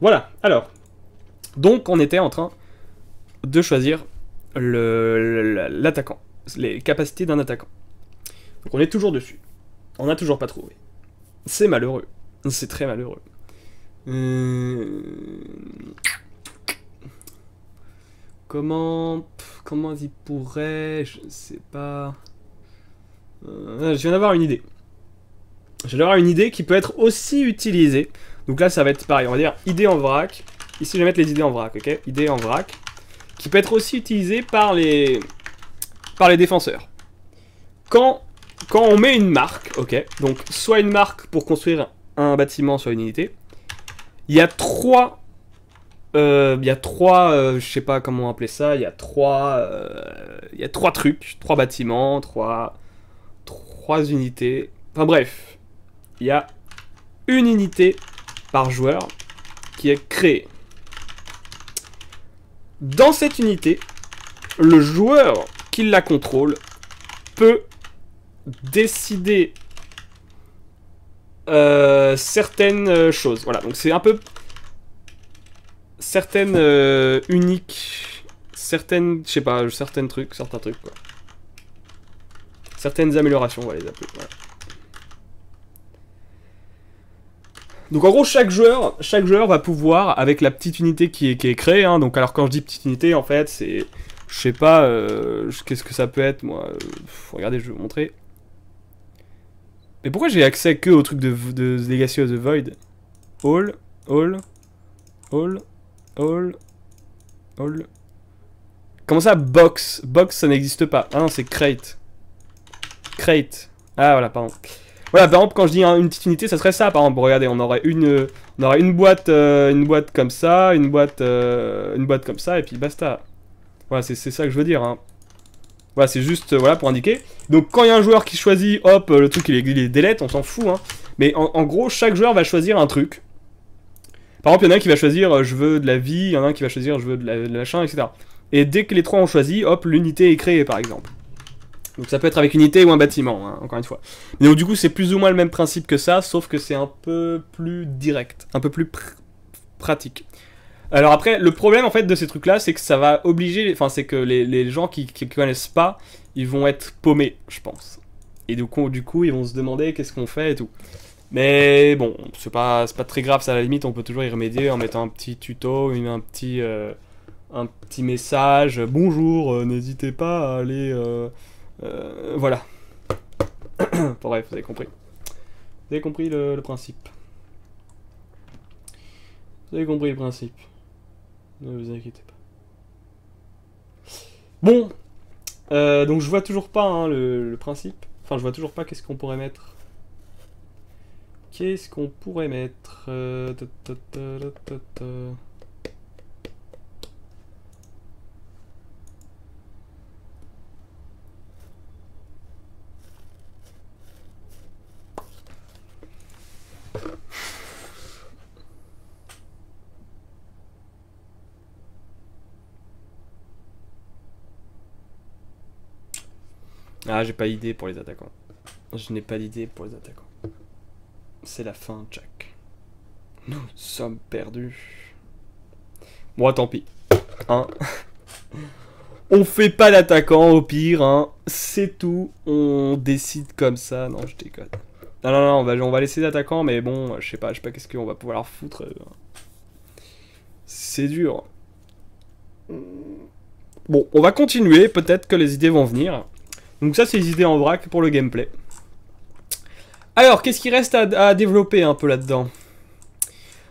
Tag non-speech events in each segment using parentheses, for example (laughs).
Voilà, alors. Donc on était en train de choisir l'attaquant, les capacités d'un attaquant. Donc on est toujours dessus. On n'a toujours pas trouvé. C'est malheureux. C'est très malheureux. Euh, comment... comment y pourrait... Je sais pas... Euh, je viens d'avoir une idée. Je viens d'avoir une idée qui peut être aussi utilisée donc là, ça va être pareil. On va dire idée en vrac. Ici, je vais mettre les idées en vrac, ok Idée en vrac. Qui peut être aussi utilisé par les, par les défenseurs. Quand, quand on met une marque, ok Donc, soit une marque pour construire un bâtiment sur une unité. Il y a trois euh, il y a trois, euh, je sais pas comment appeler ça, il y a trois, euh, il trois trucs, trois bâtiments, trois, trois unités. Enfin bref, il y a une unité par joueur qui est créé. Dans cette unité, le joueur qui la contrôle peut décider euh, certaines euh, choses. Voilà, donc c'est un peu certaines euh, uniques, certaines, je sais pas, certains trucs, certains trucs quoi. Certaines améliorations, on va les appeler. Voilà. Donc en gros, chaque joueur, chaque joueur va pouvoir, avec la petite unité qui est, créée, hein. donc alors quand je dis petite unité, en fait, c'est... Je sais pas, euh, qu'est-ce que ça peut être, moi Regardez, je vais vous montrer. Mais pourquoi j'ai accès que au truc de, de Legacy of the Void All, all, all, all, all... Comment ça, box Box, ça n'existe pas. Ah non, c'est crate. Crate. Ah, voilà, pardon. Voilà, par exemple, quand je dis une petite unité, ça serait ça. Par exemple, regardez, on aurait une, on aurait une boîte, euh, une boîte comme ça, une boîte, euh, une boîte comme ça, et puis basta. Voilà, c'est ça que je veux dire. Hein. Voilà, c'est juste, voilà, pour indiquer. Donc, quand il y a un joueur qui choisit, hop, le truc il est, il est on s'en fout. Hein. Mais en, gros, chaque joueur va choisir un truc. Par exemple, il y en a un qui va choisir, euh, je veux de la vie, il y en a un qui va choisir, je veux de la, de etc. Et dès que les trois ont choisi, hop, l'unité est créée, par exemple. Donc ça peut être avec une unité ou un bâtiment, hein, encore une fois. Mais donc du coup, c'est plus ou moins le même principe que ça, sauf que c'est un peu plus direct, un peu plus pratique. Alors après, le problème en fait de ces trucs-là, c'est que ça va obliger, enfin c'est que les, gens qui, ne connaissent pas, ils vont être paumés, je pense. Et du coup, du coup ils vont se demander qu'est-ce qu'on fait et tout. Mais bon, c'est pas, pas très grave, ça à la limite, on peut toujours y remédier en mettant un petit tuto, un, petit, euh, un petit message, bonjour, euh, n'hésitez pas à aller... Euh, euh, voilà. Bref, (coughs) vous avez compris. Vous avez compris le, principe. Vous avez compris le principe. Ne vous inquiétez pas. Bon, euh, donc je vois toujours pas hein, le, principe. Enfin, je vois toujours pas qu'est-ce qu'on pourrait mettre. Qu'est-ce qu'on pourrait mettre euh, Ah, j'ai pas d'idée pour les attaquants. Je n'ai pas d'idée pour les attaquants. C'est la fin, Jack. Nous sommes perdus. Bon, tant pis. Hein (laughs) On fait pas d'attaquants, au pire, hein. C'est tout. On décide comme ça. Non, je déconne. Non, non, non, on va, on va laisser l'attaquant, mais bon, je sais pas, je sais pas qu'est-ce qu'on va pouvoir foutre. Hein. C'est dur. Bon, on va continuer, peut-être que les idées vont venir. Donc ça, c'est les idées en vrac pour le gameplay. Alors, qu'est-ce qui reste à, développer un peu là-dedans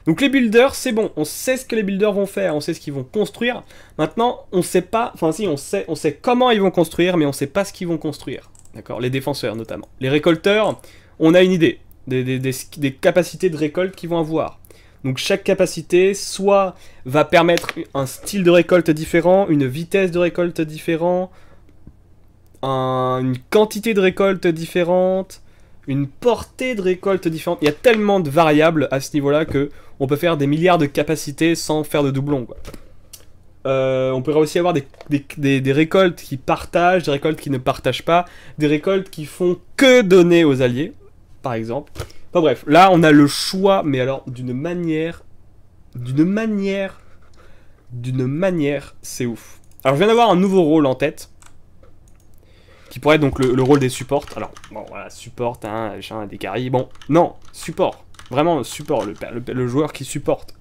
donc les builders, c'est bon, on sait ce que les builders vont faire, on sait ce qu'ils vont construire. Maintenant, on sait pas, enfin si, on sait, on sait comment ils vont construire, mais on sait pas ce qu'ils vont construire. D'accord Les défenseurs notamment. Les récolteurs, on a une idée des, des capacités de récolte qu'ils vont avoir. Donc chaque capacité, soit va permettre un style de récolte différent, une vitesse de récolte différente, une quantité de récolte différente, une portée de récolte différente. Il y a tellement de variables à ce niveau-là que on peut faire des milliards de capacités sans faire de doublons. Euh, on pourrait aussi avoir des, des, des, des, récoltes qui partagent, des récoltes qui ne partagent pas, des récoltes qui font que donner aux alliés, par exemple. Enfin bref, là on a le choix, mais alors d'une manière, d'une manière, d'une manière, c'est ouf. Alors je viens d'avoir un nouveau rôle en tête qui pourrait être donc le, rôle des supports. Alors, bon, voilà, support, hein, des caries. Bon, non, support. Vraiment, support, le, joueur qui supporte.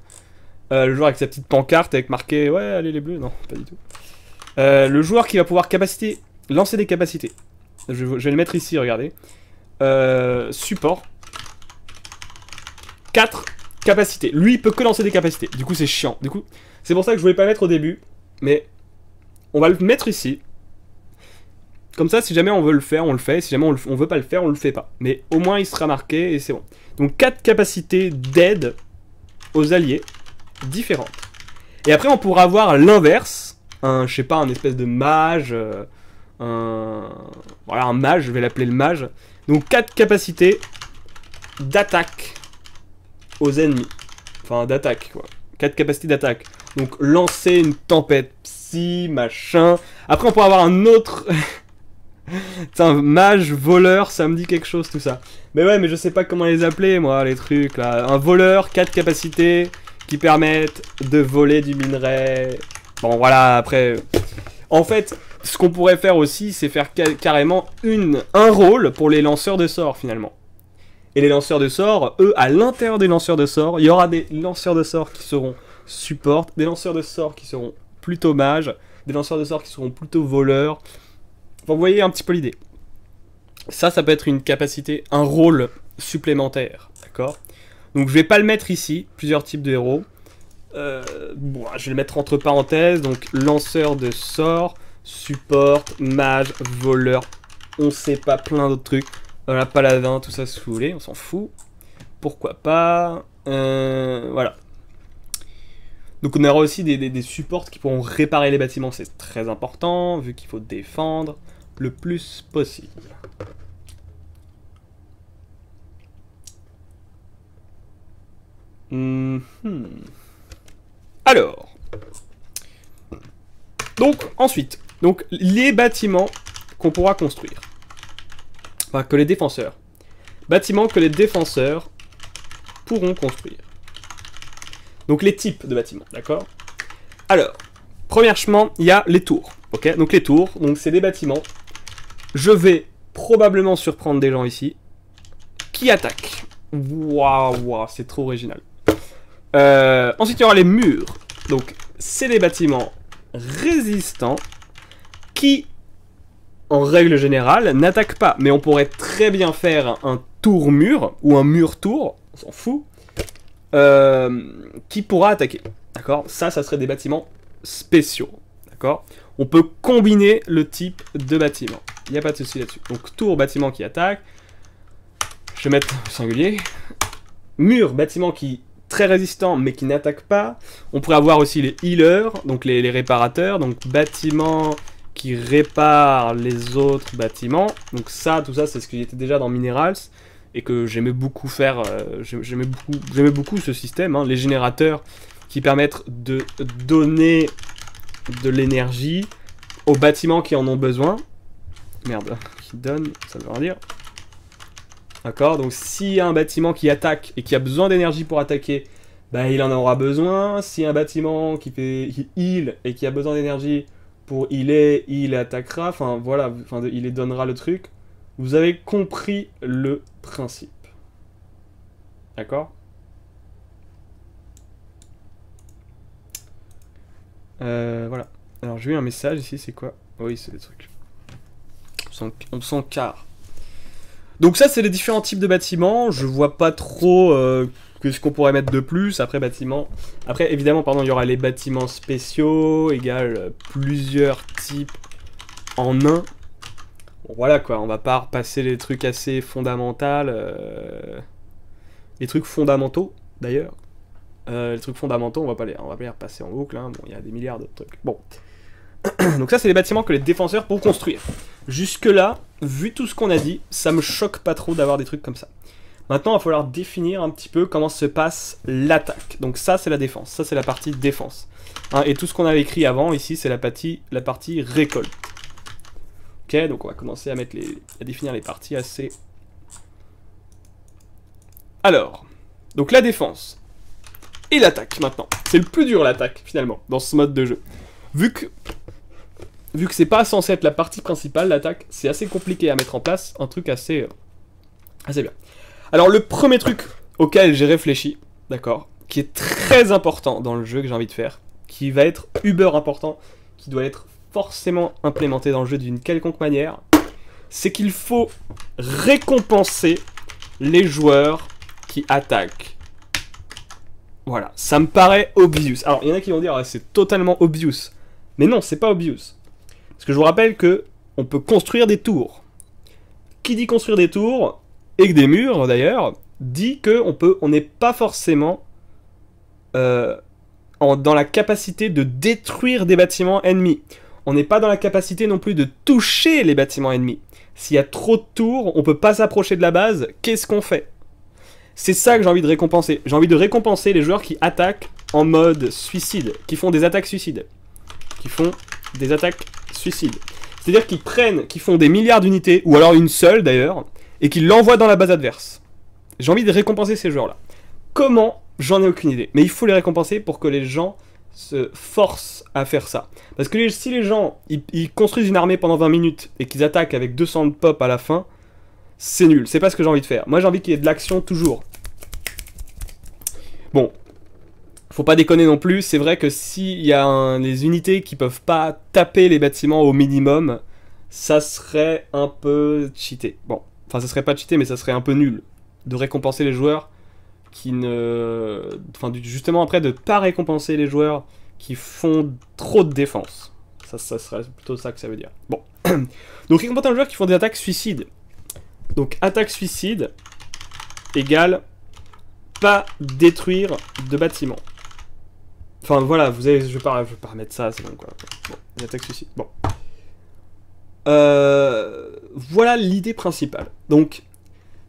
Euh, le joueur avec sa petite pancarte avec marqué Ouais, allez les bleus. Non, pas du tout. Euh, le joueur qui va pouvoir capacité, lancer des capacités. Je, vais le mettre ici, regardez. Euh, support. 4 capacités. Lui, il peut que lancer des capacités. Du coup, c'est chiant. Du coup, c'est pour ça que je voulais pas mettre au début. Mais on va le mettre ici. Comme ça, si jamais on veut le faire, on le fait. Si jamais on, veut pas le faire, on le fait pas. Mais au moins, il sera marqué et c'est bon. Donc, 4 capacités d'aide aux alliés différentes. Et après, on pourra avoir l'inverse. Un, je sais pas, un espèce de mage. Euh, un... Voilà, un mage, je vais l'appeler le mage. Donc, 4 capacités d'attaque aux ennemis. Enfin, d'attaque, quoi. 4 capacités d'attaque. Donc lancer une tempête psy, machin. Après on pourra avoir un autre (laughs) un mage, voleur, ça me dit quelque chose tout ça. Mais ouais, mais je sais pas comment les appeler moi, les trucs là. Un voleur, 4 capacités qui permettent de voler du minerai. Bon voilà, après... En fait, ce qu'on pourrait faire aussi, c'est faire carrément une, un rôle pour les lanceurs de sorts finalement. Et les lanceurs de sorts, eux, à l'intérieur des lanceurs de sorts, il y aura des lanceurs de sorts qui seront support, des lanceurs de sorts qui seront plutôt mages, des lanceurs de sorts qui seront plutôt voleurs, vous voyez un petit peu l'idée. Ça, ça peut être une capacité, un rôle supplémentaire, d'accord Donc je vais pas le mettre ici, plusieurs types de héros. Euh, bon, je vais le mettre entre parenthèses, donc lanceur de sort, support, mage, voleur, on sait pas, plein d'autres trucs. Voilà, paladin, tout ça si vous voulez, on s'en fout. Pourquoi pas euh, Voilà. Donc on aura aussi des supports qui pourront réparer les bâtiments, c'est très important, vu qu'il faut défendre le plus possible. Hmm, hmm. Alors, donc ensuite, donc les bâtiments qu'on pourra construire, enfin que les défenseurs, bâtiments que les défenseurs pourront construire. Donc les types de bâtiments, d'accord Alors, chemin, il y a les tours, ok Donc les tours, donc c'est des bâtiments je vais probablement surprendre des gens ici. Qui attaquent Waouh, c'est trop original. Euh, ensuite, il y aura les murs. Donc, c'est des bâtiments résistants qui, en règle générale, n'attaquent pas. Mais on pourrait très bien faire un tour-mur ou un mur-tour, on s'en fout, euh, qui pourra attaquer. D'accord Ça, ça serait des bâtiments spéciaux. D'accord On peut combiner le type de bâtiment. Il n'y a pas de souci là-dessus. Donc tour, bâtiment qui attaque. Je vais mettre singulier. Mur, bâtiment qui très résistant mais qui n'attaque pas. On pourrait avoir aussi les healers, donc les, réparateurs. Donc bâtiment qui répare les autres bâtiments. Donc ça, tout ça, c'est ce qui était déjà dans Minerals et que j'aimais beaucoup faire. Euh, j'aimais beaucoup, beaucoup ce système. Hein. les générateurs qui permettent de donner de l'énergie aux bâtiments qui en ont besoin. Merde, qui donne, ça veut rien dire. D'accord Donc si un bâtiment qui attaque et qui a besoin d'énergie pour attaquer, bah, il en aura besoin. Si un bâtiment qui fait il heal et qui a besoin d'énergie pour healer, il attaquera. Enfin voilà, enfin, il les donnera le truc. Vous avez compris le principe. D'accord euh, Voilà. Alors j'ai eu un message ici, c'est quoi Oui, c'est des trucs. On sent car. Donc ça, c'est les différents types de bâtiments. Je vois pas trop euh, ce qu'on pourrait mettre de plus. Après, bâtiments... Après, évidemment, pardon, il y aura les bâtiments spéciaux, égale plusieurs types en un. voilà, quoi. On va pas repasser les trucs assez fondamentaux. Euh, les trucs fondamentaux, d'ailleurs. Euh, les trucs fondamentaux, on va pas les, on va pas repasser en boucle. Hein. il y a des milliards de trucs. Bon. (clears throat) Donc ça, c'est les bâtiments que les défenseurs pourront construire. Jusque-là, vu tout ce qu'on a dit, ça me choque pas trop d'avoir des trucs comme ça. Maintenant, il va falloir définir un petit peu comment se passe l'attaque. Donc ça, c'est la défense. Ça, c'est la partie défense. Hein, et tout ce qu'on avait écrit avant, ici, c'est la partie, la partie récolte. Ok, donc on va commencer à, mettre les, à définir les parties assez... Alors, donc la défense. Et l'attaque, maintenant. C'est le plus dur, l'attaque, finalement, dans ce mode de jeu. Vu que vu que c'est pas censé être la partie principale, l'attaque, c'est assez compliqué à mettre en place, un truc assez, euh, assez bien. Alors le premier truc auquel j'ai réfléchi, d'accord, qui est très important dans le jeu que j'ai envie de faire, qui va être uber important, qui doit être forcément implémenté dans le jeu d'une quelconque manière, c'est qu'il faut récompenser les joueurs qui attaquent. Voilà, ça me paraît obvious. Alors, il y en a qui vont dire, ah, c'est totalement obvious. Mais non, c'est pas obvious. Parce que je vous rappelle que on peut construire des tours. Qui dit construire des tours, et que des murs d'ailleurs, dit qu'on peut, on n'est pas forcément euh, dans la capacité de détruire des bâtiments ennemis. On n'est pas dans la capacité non plus de toucher les bâtiments ennemis. S'il y a trop de tours, on ne peut pas s'approcher de la base, qu'est-ce qu'on fait C'est ça que j'ai envie de récompenser. J'ai envie de récompenser les joueurs qui attaquent en mode suicide, qui font des attaques suicides, qui font des attaques suicide C'est-à-dire qu'ils prennent, qu'ils font des milliards d'unités, ou alors une seule d'ailleurs, et qu'ils l'envoient dans la base adverse. J'ai envie de récompenser ces joueurs-là. Comment J'en ai aucune idée. Mais il faut les récompenser pour que les gens se forcent à faire ça. Parce que si les gens, ils, construisent une armée pendant 20 minutes et qu'ils attaquent avec 200 de pop à la fin, c'est nul. C'est pas ce que j'ai envie de faire. Moi j'ai envie qu'il y ait de l'action toujours. Bon, faut pas déconner non plus, c'est vrai que s'il y a des unités qui peuvent pas taper les bâtiments au minimum, ça serait un peu cheaté. Bon, enfin ça serait pas cheaté, mais ça serait un peu nul de récompenser les joueurs qui ne... Enfin justement après de pas récompenser les joueurs qui font trop de défense. Ça, ça serait plutôt ça que ça veut dire. Bon. (clears throat) Donc récompenser les joueurs qui font des attaques suicides. Donc attaque suicide égale pas détruire de bâtiments. Enfin voilà, vous avez, je vais pas, vais pas remettre ça, c'est bon quoi. il y a Bon. Euh, voilà l'idée principale. Donc,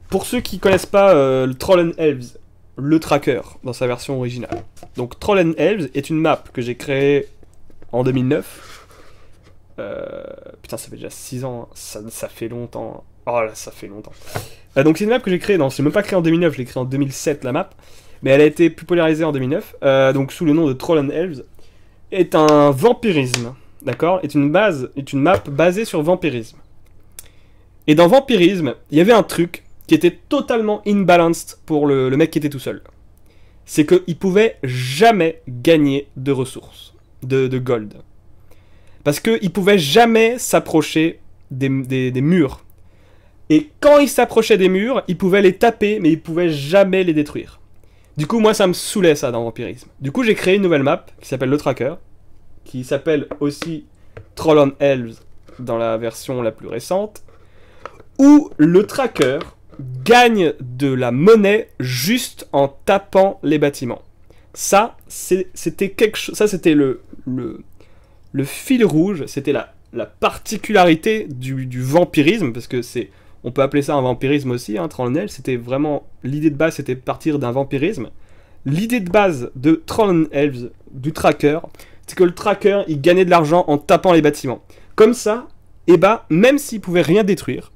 pour ceux qui connaissent pas euh, le Troll Elves, le tracker dans sa version originale. Donc Troll Elves est une map que j'ai créée en 2009. Euh, putain, ça fait déjà 6 ans, hein. ça, fait longtemps. Oh là, ça fait longtemps. Euh, donc c'est une map que j'ai créée, non, c'est même pas créé en 2009, je l'ai créée en 2007 la map mais elle a été plus polarisée en 2009, euh, donc sous le nom de Troll and Elves, est un vampirisme, d'accord Est une base, est une map basée sur vampirisme. Et dans vampirisme, il y avait un truc qui était totalement imbalanced pour le, mec qui était tout seul. C'est qu'il pouvait jamais gagner de ressources, de, gold. Parce qu'il pouvait jamais s'approcher des, des murs. Et quand il s'approchait des murs, il pouvait les taper, mais il pouvait jamais les détruire. Du coup, moi, ça me saoulait ça dans Vampirisme. Du coup, j'ai créé une nouvelle map qui s'appelle le Tracker, qui s'appelle aussi Troll on Elves dans la version la plus récente, où le Tracker gagne de la monnaie juste en tapant les bâtiments. Ça, c'était quelque chose. Ça, c'était le, fil rouge, c'était la, particularité du vampirisme, parce que c'est on peut appeler ça un vampirisme aussi, hein, Elves, c'était vraiment, l'idée de base c'était partir d'un vampirisme. L'idée de base de tron Elves, du tracker, c'est que le tracker, il gagnait de l'argent en tapant les bâtiments. Comme ça, et eh bah, ben, même s'il pouvait rien détruire,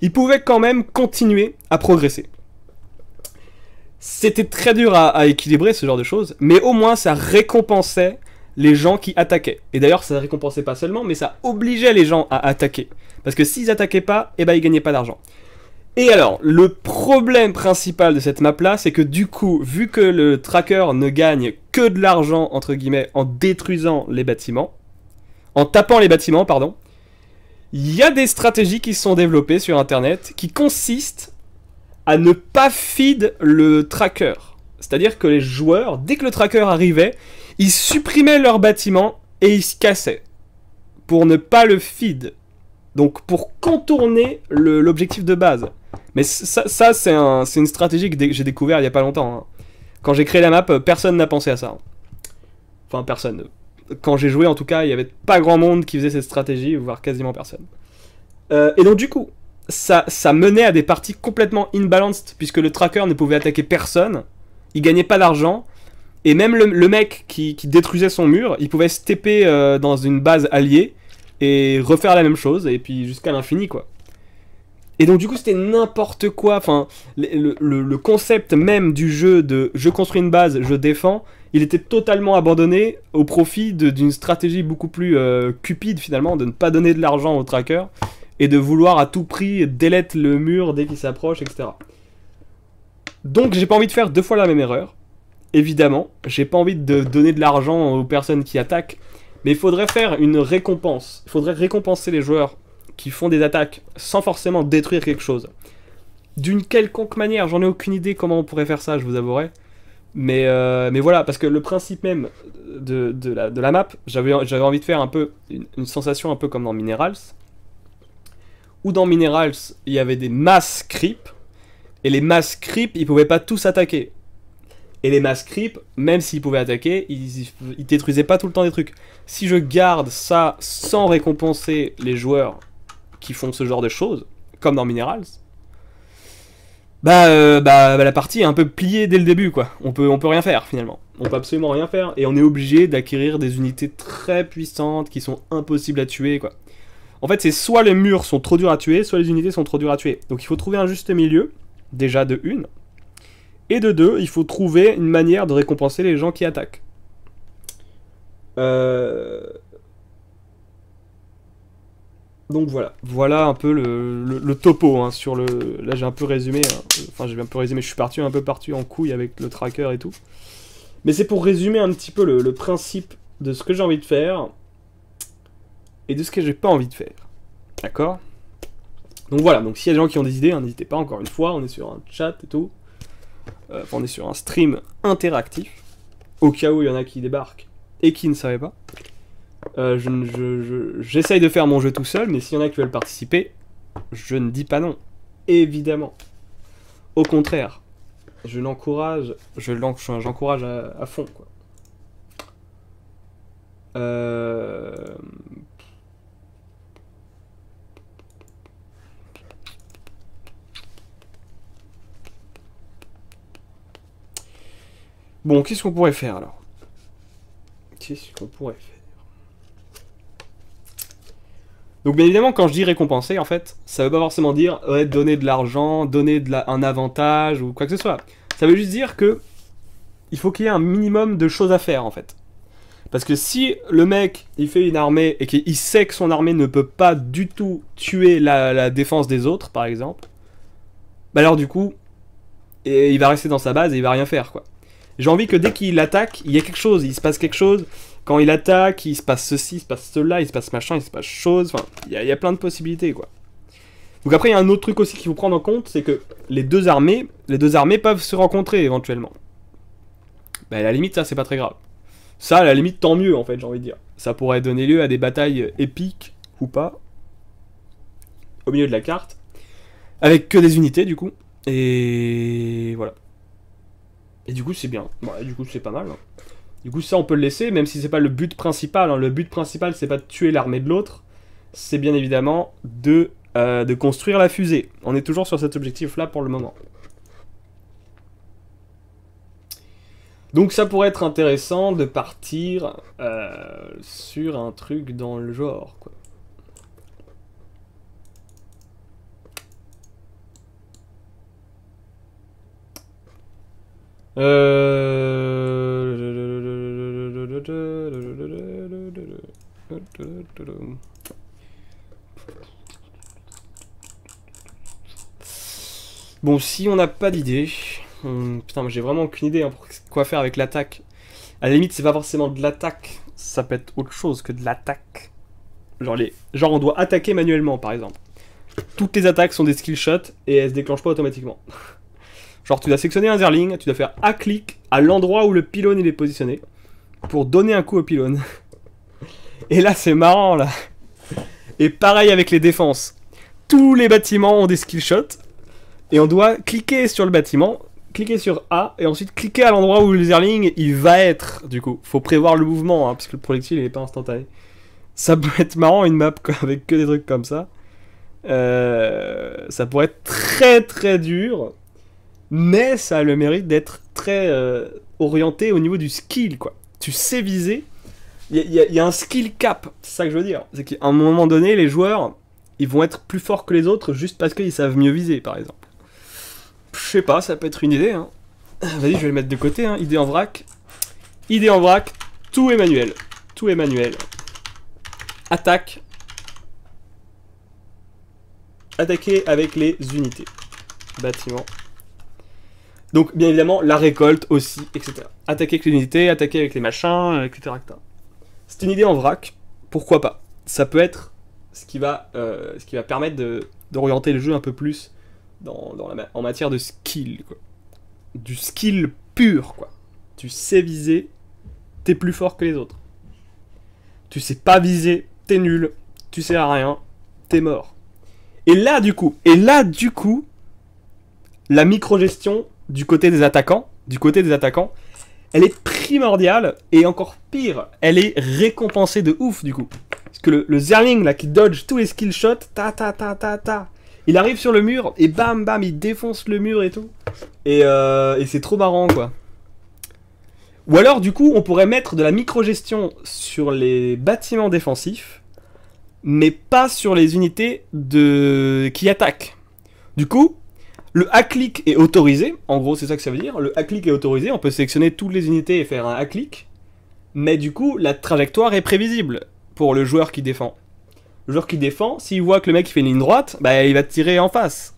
il pouvait quand même continuer à progresser. C'était très dur à, à, équilibrer ce genre de choses, mais au moins ça récompensait les gens qui attaquaient. Et d'ailleurs, ça ne récompensait pas seulement, mais ça obligeait les gens à attaquer. Parce que s'ils attaquaient pas, eh ben ils gagnaient pas d'argent. Et alors, le problème principal de cette map là, c'est que du coup, vu que le tracker ne gagne que de l'argent, entre guillemets, en détruisant les bâtiments, en tapant les bâtiments, pardon, il y a des stratégies qui sont développées sur internet qui consistent à ne pas feed le tracker. C'est-à-dire que les joueurs, dès que le tracker arrivait, ils supprimaient leurs bâtiments et ils se cassaient. Pour ne pas le feed. Donc pour contourner l'objectif de base. Mais ça, c'est une stratégie que j'ai découvert il n'y a pas longtemps. Hein. Quand j'ai créé la map, euh, personne n'a pensé à ça. Hein. Enfin, personne. Quand j'ai joué, en tout cas, il n'y avait pas grand monde qui faisait cette stratégie, voire quasiment personne. Euh, et donc du coup, ça, ça menait à des parties complètement imbalanced, puisque le tracker ne pouvait attaquer personne, il gagnait pas d'argent, et même le, mec qui, détruisait son mur, il pouvait se euh, dans une base alliée, et refaire la même chose, et puis jusqu'à l'infini, quoi. Et donc du coup c'était n'importe quoi, enfin le, concept même du jeu de je construis une base, je défends, il était totalement abandonné au profit d'une stratégie beaucoup plus euh, cupide finalement, de ne pas donner de l'argent aux tracker, et de vouloir à tout prix délette le mur dès qu'il s'approche, etc. Donc j'ai pas envie de faire deux fois la même erreur, évidemment, j'ai pas envie de donner de l'argent aux personnes qui attaquent, mais il faudrait faire une récompense. Il faudrait récompenser les joueurs qui font des attaques sans forcément détruire quelque chose. D'une quelconque manière, j'en ai aucune idée comment on pourrait faire ça, je vous avouerai. Mais, euh, mais voilà, parce que le principe même de, de, la, map, j'avais envie de faire un peu une, sensation un peu comme dans Minerals. Où dans Minerals, il y avait des masses creep. Et les masses creep, ils pouvaient pas tous attaquer. Et les mass creep, même s'ils pouvaient attaquer, ils, détruisaient pas tout le temps des trucs. Si je garde ça sans récompenser les joueurs qui font ce genre de choses, comme dans Minerals, bah, euh, bah, bah, la partie est un peu pliée dès le début, quoi. On peut, on peut rien faire, finalement. On peut absolument rien faire. Et on est obligé d'acquérir des unités très puissantes qui sont impossibles à tuer, quoi. En fait, c'est soit les murs sont trop durs à tuer, soit les unités sont trop durs à tuer. Donc il faut trouver un juste milieu, déjà de une. Et de deux, il faut trouver une manière de récompenser les gens qui attaquent. Euh, donc voilà, voilà un peu le, topo hein, sur le. Là j'ai un peu résumé, hein. enfin j'ai un peu résumé, je suis parti un peu parti en couille avec le tracker et tout. Mais c'est pour résumer un petit peu le, principe de ce que j'ai envie de faire et de ce que j'ai pas envie de faire. D'accord Donc voilà, donc s'il y a des gens qui ont des idées, hein, n'hésitez pas encore une fois, on est sur un chat et tout. Euh, on est sur un stream interactif, au cas où il y en a qui débarquent et qui ne savaient pas. Euh, j'essaye de faire mon jeu tout seul, mais s'il y en a qui veulent participer, je ne dis pas non. Évidemment. Au contraire, je l'encourage, je l'encourage à, fond. Euh, Bon, qu'est-ce qu'on pourrait faire alors Qu'est-ce qu'on pourrait faire donc bien évidemment, quand je dis récompenser, en fait, ça veut pas forcément dire donner de l'argent, donner un avantage ou quoi que ce soit. Ça veut juste dire que il faut qu'il y ait un minimum de choses à faire en fait. Parce que si le mec il fait une armée et qu'il sait que son armée ne peut pas du tout tuer la, défense des autres, par exemple, bah alors du coup, il va rester dans sa base et il va rien faire quoi. J'ai envie que dès qu'il attaque, il y ait quelque chose, il se passe quelque chose. Quand il attaque, il se passe ceci, il se passe cela, il se passe machin, il se passe chose. Enfin, il y, a, plein de possibilités, quoi. Donc après, il y a un autre truc aussi qu'il faut prendre en compte, c'est que les deux armées, les deux armées peuvent se rencontrer éventuellement. Bah à la limite, ça, c'est pas très grave. Ça, à la limite, tant mieux, en fait, j'ai envie de dire. Ça pourrait donner lieu à des batailles épiques, ou pas, au milieu de la carte, avec que des unités, du coup. Et voilà. Et du coup, c'est bien. du coup, c'est pas mal. Du coup, ça, on peut le laisser, même si c'est pas le but principal. Hein. Le but principal, c'est pas de tuer l'armée de l'autre. C'est bien évidemment de, euh, de construire la fusée. On est toujours sur cet objectif-là pour le moment. Donc ça pourrait être intéressant de partir euh, sur un truc dans le genre, quoi. Euh, bon, si on n'a pas d'idée... Hum, putain, mais j'ai vraiment aucune idée hein, pour quoi faire avec l'attaque. À la limite, c'est pas forcément de l'attaque. Ça peut être autre chose que de l'attaque. Genre, les... Genre, on doit attaquer manuellement, par exemple. Toutes les attaques sont des skill shots et elles se déclenchent pas automatiquement. (laughs) Genre, tu dois sectionner un Zerling, tu dois faire un clic à l'endroit où le pylône il est positionné pour donner un coup au pylône. (laughs) Et là, c'est marrant, là. Et pareil avec les défenses. Tous les bâtiments ont des skill et on doit cliquer sur le bâtiment, cliquer sur A et ensuite cliquer à l'endroit où le Zerling il va être. Du coup, faut prévoir le mouvement hein, parce que le projectile il est pas instantané. Ça peut être marrant une map avec que des trucs comme ça. Euh, ça pourrait être très très dur mais ça a le mérite d'être très euh, orienté au niveau du skill, quoi. Tu sais viser, il y, a un skill cap, c'est ça que je veux dire. C'est qu'à un moment donné, les joueurs, ils vont être plus forts que les autres juste parce qu'ils savent mieux viser, par exemple. Je sais pas, ça peut être une idée, hein. (coughs) Vas-y, je vais le mettre de côté, hein. idée en vrac. Idée en vrac, tout est manuel. Tout est manuel. Attaque. Attaquer avec les unités. Bâtiment. Donc, bien évidemment, la récolte aussi, etc. Attaquer avec l'unité, attaquer avec les machins, euh, etc. C'est une idée en vrac, pourquoi pas Ça peut être ce qui va, euh, ce qui va permettre d'orienter le jeu un peu plus dans, la, en matière de skill, Du skill pur, quoi. Tu sais viser, t'es plus fort que les autres. Tu sais pas viser, t'es nul, tu sais à rien, t'es mort. Et là, du coup, et là, du coup, la microgestion du côté des attaquants, du côté des attaquants, elle est primordiale et encore pire, elle est récompensée de ouf du coup. Parce que le, Zerling là qui dodge tous les skill ta ta ta ta ta, il arrive sur le mur et bam bam il défonce le mur et tout. Et, euh, c'est trop marrant quoi. Ou alors du coup on pourrait mettre de la micro gestion sur les bâtiments défensifs, mais pas sur les unités de qui attaquent. Du coup, le A clic est autorisé, en gros c'est ça que ça veut dire, le A clic est autorisé, on peut sélectionner toutes les unités et faire un A clic mais du coup la trajectoire est prévisible pour le joueur qui défend. Le joueur qui défend, s'il voit que le mec il fait une ligne droite, bah il va tirer en face.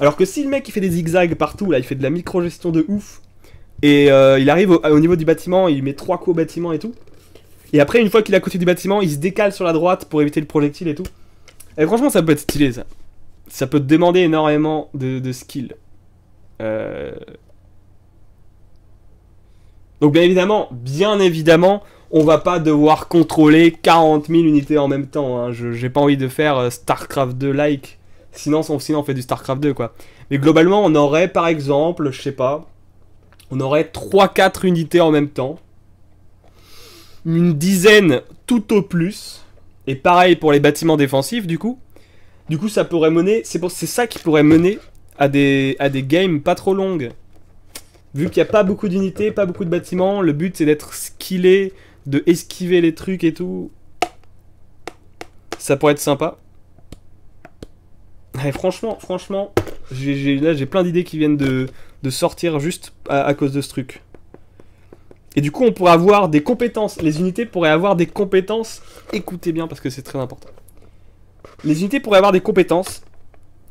Alors que si le mec il fait des zigzags partout, là il fait de la micro-gestion de ouf, et euh, il arrive au, niveau du bâtiment, il met trois coups au bâtiment et tout. Et après, une fois qu'il est à côté du bâtiment, il se décale sur la droite pour éviter le projectile et tout. Et franchement, ça peut être stylé ça ça peut te demander énormément de, skills euh, Donc bien évidemment, bien évidemment, on va pas devoir contrôler 40 000 unités en même temps. Hein. j'ai pas envie de faire euh, Starcraft 2 like. Sinon, sinon on fait du Starcraft 2 quoi. Mais globalement, on aurait par exemple, je sais pas, on aurait 3-4 unités en même temps. Une dizaine tout au plus. Et pareil pour les bâtiments défensifs du coup. Du coup, ça pourrait mener. C'est pour... ça qui pourrait mener à des, à des games pas trop longues. Vu qu'il n'y a pas beaucoup d'unités, pas beaucoup de bâtiments, le but c'est d'être skillé, de esquiver les trucs et tout. Ça pourrait être sympa. franchement, franchement, j'ai là j'ai plein d'idées qui viennent de, de sortir juste à, cause de ce truc. Et du coup, on pourrait avoir des compétences. Les unités pourraient avoir des compétences. Écoutez bien parce que c'est très important les unités pourraient avoir des compétences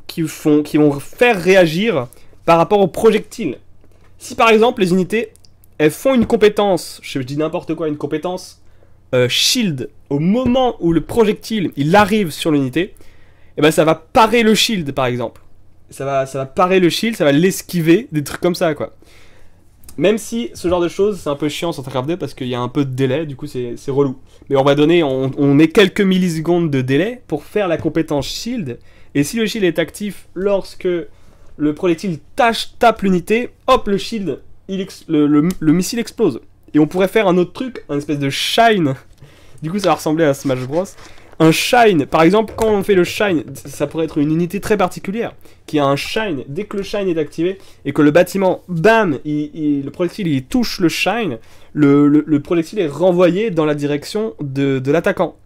qui, font, qui vont faire réagir par rapport aux projectiles. Si par exemple les unités, elles font une compétence, je dis n'importe quoi, une compétence euh, shield, au moment où le projectile il arrive sur l'unité, et eh ben ça va parer le shield par exemple. Ça va, ça va parer le shield, ça va l'esquiver, des trucs comme ça quoi. Même si ce genre de choses, c'est un peu chiant sur StarCraft 2 parce qu'il y a un peu de délai, du coup c'est relou. Mais on va donner, on, met quelques millisecondes de délai pour faire la compétence shield. Et si le shield est actif lorsque le projectile tâche, tape l'unité, hop, le shield, le, le, missile explose. Et on pourrait faire un autre truc, un espèce de shine. Du coup, ça va ressembler à Smash Bros un shine, par exemple, quand on fait le shine, ça pourrait être une unité très particulière, qui a un shine, dès que le shine est activé, et que le bâtiment, bam, le projectile, il touche le shine, le, projectile est renvoyé dans la direction de, l'attaquant.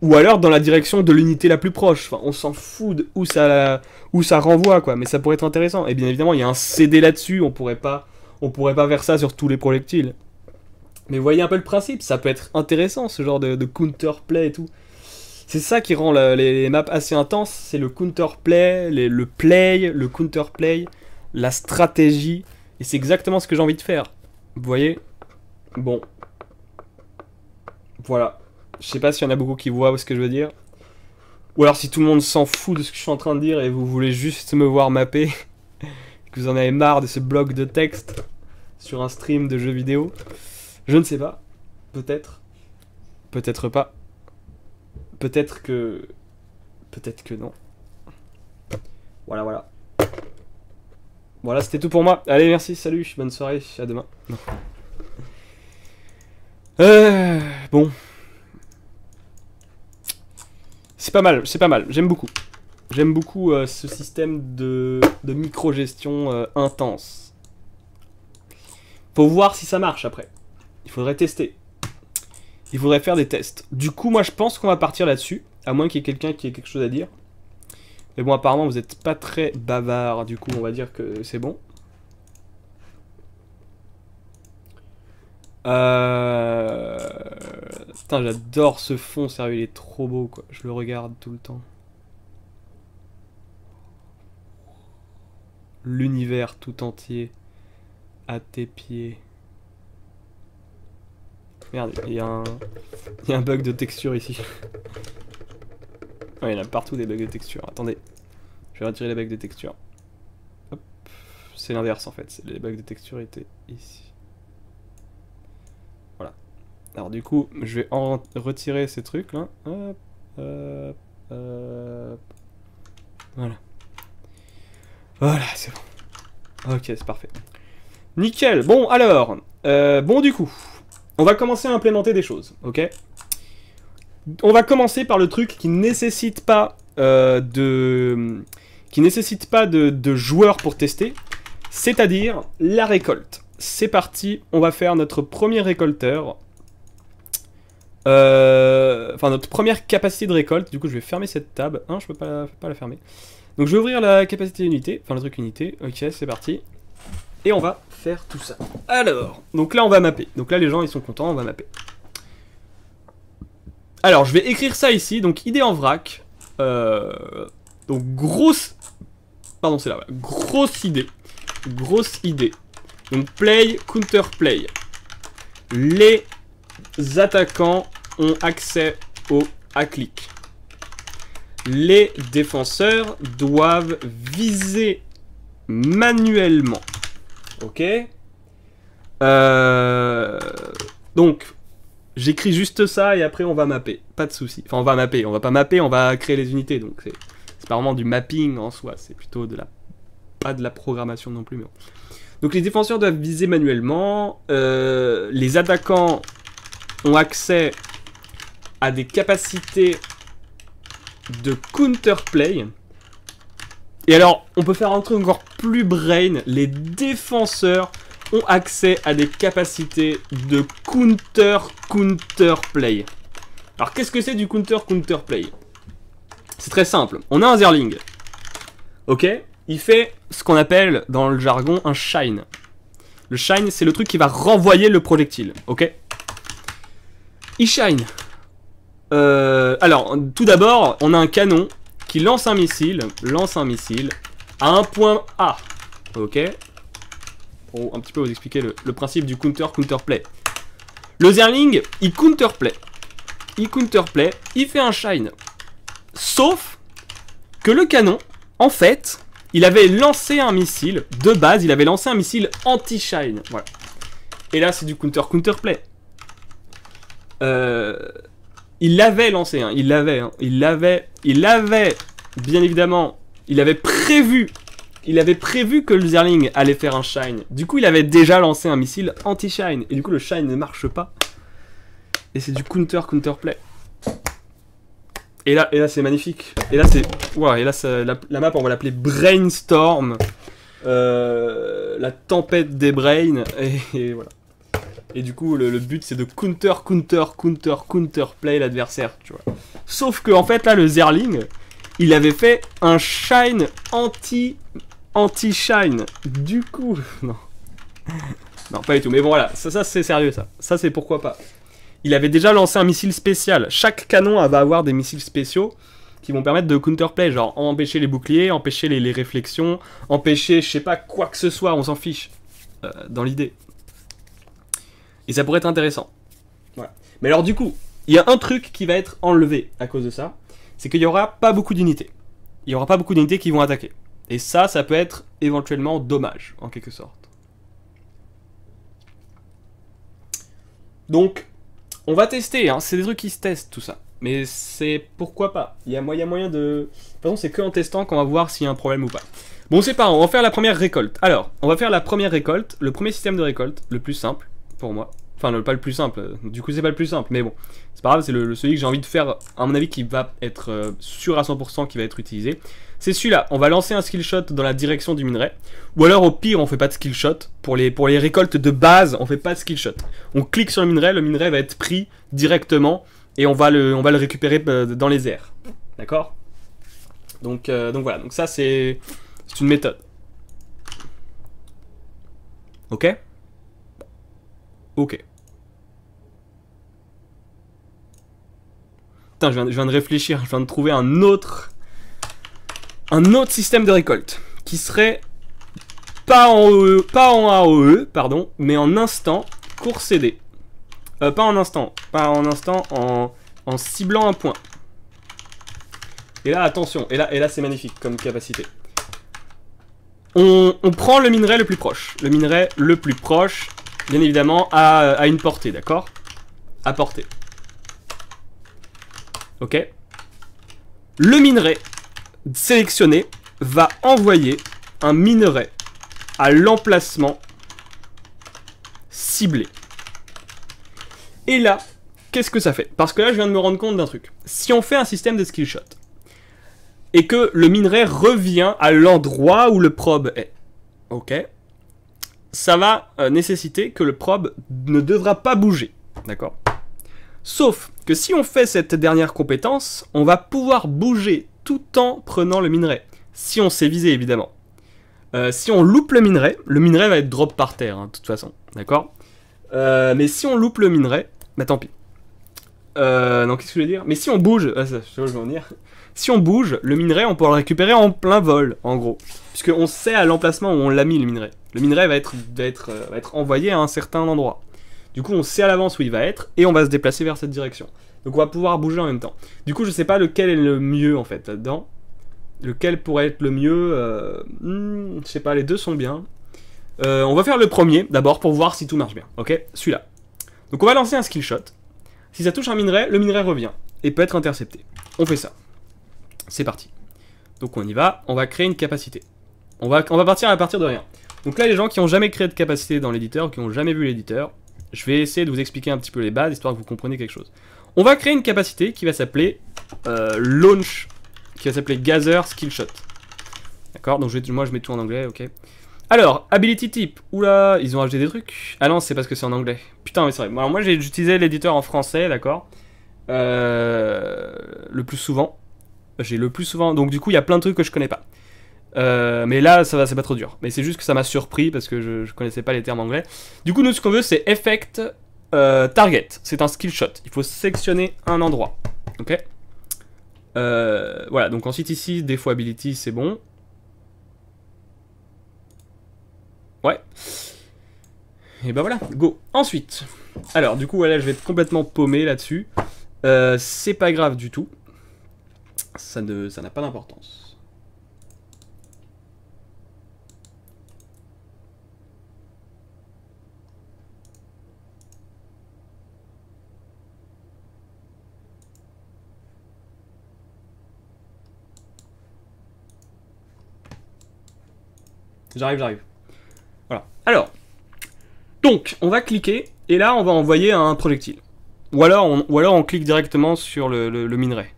Ou alors dans la direction de l'unité la plus proche. Enfin, on s'en fout de où ça, où ça renvoie, quoi. Mais ça pourrait être intéressant. Et bien évidemment, il y a un CD là-dessus, on pourrait pas... On pourrait pas faire ça sur tous les projectiles. Mais voyez un peu le principe, ça peut être intéressant ce genre de, de counterplay et tout. C'est ça qui rend les, maps assez intenses, c'est le counterplay, play, le play, le counterplay, la stratégie. Et c'est exactement ce que j'ai envie de faire. Vous voyez Bon. Voilà. Je sais pas s'il y en a beaucoup qui voient ce que je veux dire. Ou alors si tout le monde s'en fout de ce que je suis en train de dire et vous voulez juste me voir mapper, (laughs) que vous en avez marre de ce bloc de texte sur un stream de jeux vidéo. Je ne sais pas. Peut-être. Peut-être pas. Peut-être que. Peut-être que non. Voilà, voilà. Voilà, c'était tout pour moi. Allez, merci, salut, bonne soirée, à demain. Euh, bon. C'est pas mal, c'est pas mal, j'aime beaucoup. J'aime beaucoup euh, ce système de, micro-gestion euh, intense. Faut voir si ça marche après. Il faudrait tester. Il faudrait faire des tests. Du coup, moi, je pense qu'on va partir là-dessus. À moins qu'il y ait quelqu'un qui ait quelque chose à dire. Mais bon, apparemment, vous n'êtes pas très bavard. Du coup, on va dire que c'est bon. Euh... Putain, j'adore ce fond, sérieux, il est trop beau, quoi. Je le regarde tout le temps. L'univers tout entier à tes pieds. Merde, il y, un... a un bug de texture ici. il y en a partout des bugs de texture. Attendez, je vais retirer les bugs de texture. c'est l'inverse en fait. Les bugs de texture étaient ici. Voilà. Alors du coup, je vais en retirer ces trucs là. Voilà. Voilà, c'est bon. Ok, c'est parfait. Nickel. Bon, alors, euh, bon du coup. On va commencer à implémenter des choses, ok On va commencer par le truc qui nécessite pas euh, de qui nécessite pas de, joueurs pour tester, c'est-à-dire la récolte. C'est parti, on va faire notre premier récolteur. Euh, enfin, notre première capacité de récolte. Du coup, je vais fermer cette table. Hein, je peux pas, pas la fermer. Donc, je vais ouvrir la capacité d'unité Enfin, le truc unité. Ok, c'est parti. Et on va faire tout ça. Alors, donc là on va mapper. Donc là les gens ils sont contents, on va mapper. Alors je vais écrire ça ici, donc idée en vrac. Euh, donc grosse... Pardon c'est là, grosse idée. Grosse idée. Donc play, counter play. Les attaquants ont accès au à clic. Les défenseurs doivent viser manuellement. Ok. Euh, donc, j'écris juste ça et après on va mapper. Pas de soucis, Enfin, on va mapper. On va pas mapper, on va créer les unités. Donc, c'est pas vraiment du mapping en soi. C'est plutôt de la. Pas de la programmation non plus, mais Donc, les défenseurs doivent viser manuellement. Euh, les attaquants ont accès à des capacités de counterplay. Et alors, on peut faire entrer encore plus brain. Les défenseurs ont accès à des capacités de counter-counter-play. Alors, qu'est-ce que c'est du counter-counter-play C'est très simple. On a un Zerling. Ok Il fait ce qu'on appelle dans le jargon un shine. Le shine, c'est le truc qui va renvoyer le projectile. Ok Il shine. Euh, alors, tout d'abord, on a un canon qui lance un missile, lance un missile à un point A. Ok Pour un petit peu vous expliquer le, principe du counter-counterplay. Le Zerling, il counterplay. Il counterplay, il fait un shine. Sauf que le canon, en fait, il avait lancé un missile, de base, il avait lancé un missile anti-shine. Voilà. Et là, c'est du counter-counterplay. Euh, il l'avait lancé, hein, il l'avait, hein, il l'avait, il l'avait, bien évidemment, il avait prévu, il avait prévu que le Zerling allait faire un shine. Du coup, il avait déjà lancé un missile anti-shine, et du coup, le shine ne marche pas. Et c'est du counter-counterplay. Et là, et là c'est magnifique. Et là, c'est. ouais et là, la, map, on va l'appeler Brainstorm. Euh, la tempête des brains. et voilà. Et du coup, le, but c'est de counter, counter, counter, counter play l'adversaire, tu vois. Sauf que en fait, là, le Zerling, il avait fait un shine anti, anti shine. Du coup, (laughs) non, non, pas du tout. Mais bon, voilà, ça, ça c'est sérieux, ça. Ça, c'est pourquoi pas. Il avait déjà lancé un missile spécial. Chaque canon va avoir des missiles spéciaux qui vont permettre de counter play, genre empêcher les boucliers, empêcher les, réflexions, empêcher je sais pas quoi que ce soit, on s'en fiche, euh, dans l'idée. Et ça pourrait être intéressant. Mais alors du coup, il y a un truc qui va être enlevé à cause de ça, c'est qu'il n'y aura pas beaucoup d'unités. Il n'y aura pas beaucoup d'unités qui vont attaquer. Et ça, ça peut être éventuellement dommage, en quelque sorte. Donc, on va tester, hein. c'est des trucs qui se testent tout ça. Mais c'est pourquoi pas. Il y a moyen, moyen de. De toute c'est que en testant qu'on va voir s'il y a un problème ou pas. Bon, c'est pas, on va faire la première récolte. Alors, on va faire la première récolte, le premier système de récolte, le plus simple pour moi. Enfin, pas le plus simple. Du coup, c'est pas le plus simple. Mais bon, c'est pas grave, c'est le, celui que j'ai envie de faire, à mon avis, qui va être euh, sûr à 100% qui va être utilisé. C'est celui-là. On va lancer un skill shot dans la direction du minerai. Ou alors, au pire, on fait pas de skill shot. Pour les, pour les récoltes de base, on fait pas de skill shot. On clique sur le minerai, le minerai va être pris directement et on va le, on va le récupérer euh, dans les airs. D'accord donc, euh, donc voilà, donc ça c'est une méthode. Ok Ok. Putain, je viens, de réfléchir, je viens de trouver un autre... Un autre système de récolte, qui serait pas en, e, pas en AOE, pardon, mais en instant, court CD. Euh, pas en instant, pas en instant, en, ciblant un point. Et là, attention, et là, et là c'est magnifique comme capacité. on, prend le minerai le plus proche. Le minerai le plus proche, bien évidemment, à, une portée, d'accord À portée. Ok Le minerai sélectionné va envoyer un minerai à l'emplacement ciblé. Et là, qu'est-ce que ça fait Parce que là, je viens de me rendre compte d'un truc. Si on fait un système de skill shot, et que le minerai revient à l'endroit où le probe est, ok ça va euh, nécessiter que le probe ne devra pas bouger. D'accord Sauf que si on fait cette dernière compétence, on va pouvoir bouger tout en prenant le minerai. Si on sait viser, évidemment. Euh, si on loupe le minerai, le minerai va être drop par terre, hein, de toute façon. D'accord euh, Mais si on loupe le minerai, bah tant pis. non, qu'est-ce que je voulais dire Mais si on bouge, ah, je veux en dire. Si on bouge, le minerai, on pourra le récupérer en plein vol, en gros. Puisqu'on sait à l'emplacement où on l'a mis, le minerai. Le minerai euh, va être, envoyé à un certain endroit. Du coup, on sait à l'avance où il va être et on va se déplacer vers cette direction. Donc on va pouvoir bouger en même temps. Du coup, je ne sais pas lequel est le mieux en fait là-dedans. Lequel pourrait être le mieux euh, hmm, Je ne sais pas, les deux sont bien. Euh, on va faire le premier d'abord pour voir si tout marche bien. Ok Celui-là. Donc on va lancer un skill shot. Si ça touche un minerai, le minerai revient et peut être intercepté. On fait ça. C'est parti. Donc on y va, on va créer une capacité. On va, on va partir à partir de rien. Donc là, les gens qui n'ont jamais créé de capacité dans l'éditeur, qui n'ont jamais vu l'éditeur, je vais essayer de vous expliquer un petit peu les bases, histoire que vous compreniez quelque chose. On va créer une capacité qui va s'appeler euh, Launch, qui va s'appeler Gather Skillshot. D'accord Donc moi, je mets tout en anglais, ok. Alors, Ability Type. Oula, ils ont rajouté des trucs. Ah non, c'est parce que c'est en anglais. Putain, mais c'est vrai. moi, j'ai utilisé l'éditeur en français, d'accord euh, Le plus souvent. J'ai le plus souvent... Donc du coup, il y a plein de trucs que je connais pas. Euh, mais là, ça va, c'est pas trop dur. Mais c'est juste que ça m'a surpris parce que je, je, connaissais pas les termes anglais. Du coup, nous, ce qu'on veut, c'est Effect euh, Target. C'est un skill shot. Il faut sectionner un endroit. Ok euh, Voilà, donc ensuite ici, Défaut Ability, c'est bon. Ouais. Et ben voilà, go. Ensuite, alors du coup, voilà, je vais être complètement paumé là-dessus. c'est pas grave du tout. Ça n'a ça pas d'importance. J'arrive, j'arrive. Voilà. Alors, donc, on va cliquer, et là, on va envoyer un projectile. Ou alors, on, ou alors on clique directement sur le, minerai.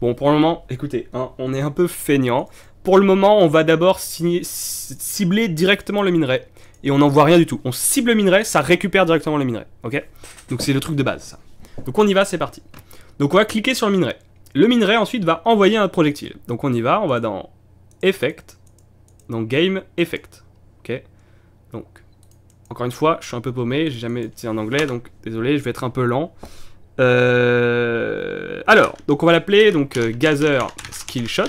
Bon, pour le moment, écoutez, hein, on est un peu feignant. Pour le moment, on va d'abord cibler directement le minerai. Et on n'en voit rien du tout. On cible le minerai, ça récupère directement le minerai. Ok Donc c'est le truc de base, ça. Donc on y va, c'est parti. Donc on va cliquer sur le minerai. Le minerai ensuite va envoyer un projectile. Donc on y va, on va dans Effect, dans Game Effect. Ok Donc, encore une fois, je suis un peu paumé, j'ai jamais été en anglais, donc désolé, je vais être un peu lent. Euh... Alors, donc on va l'appeler donc euh, gazer Skill Shot.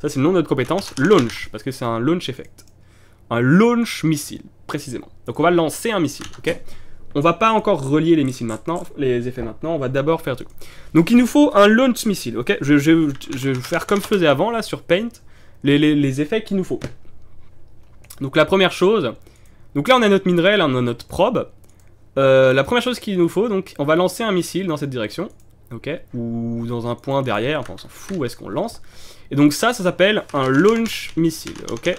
Ça, c'est le nom de notre compétence, Launch, parce que c'est un Launch Effect. Un Launch Missile, précisément. Donc on va lancer un missile, ok on va pas encore relier les missiles maintenant, les effets maintenant, on va d'abord faire tout. Donc il nous faut un launch missile, ok je, vais faire comme je faisais avant, là, sur Paint, les effets qu'il nous faut. Donc la première chose, donc là on a notre minerai, là on a notre probe. Euh, la première chose qu'il nous faut, donc on va lancer un missile dans cette direction, ok, ou dans un point derrière, enfin on s'en fout où est-ce qu'on lance. Et donc ça, ça s'appelle un launch missile, ok,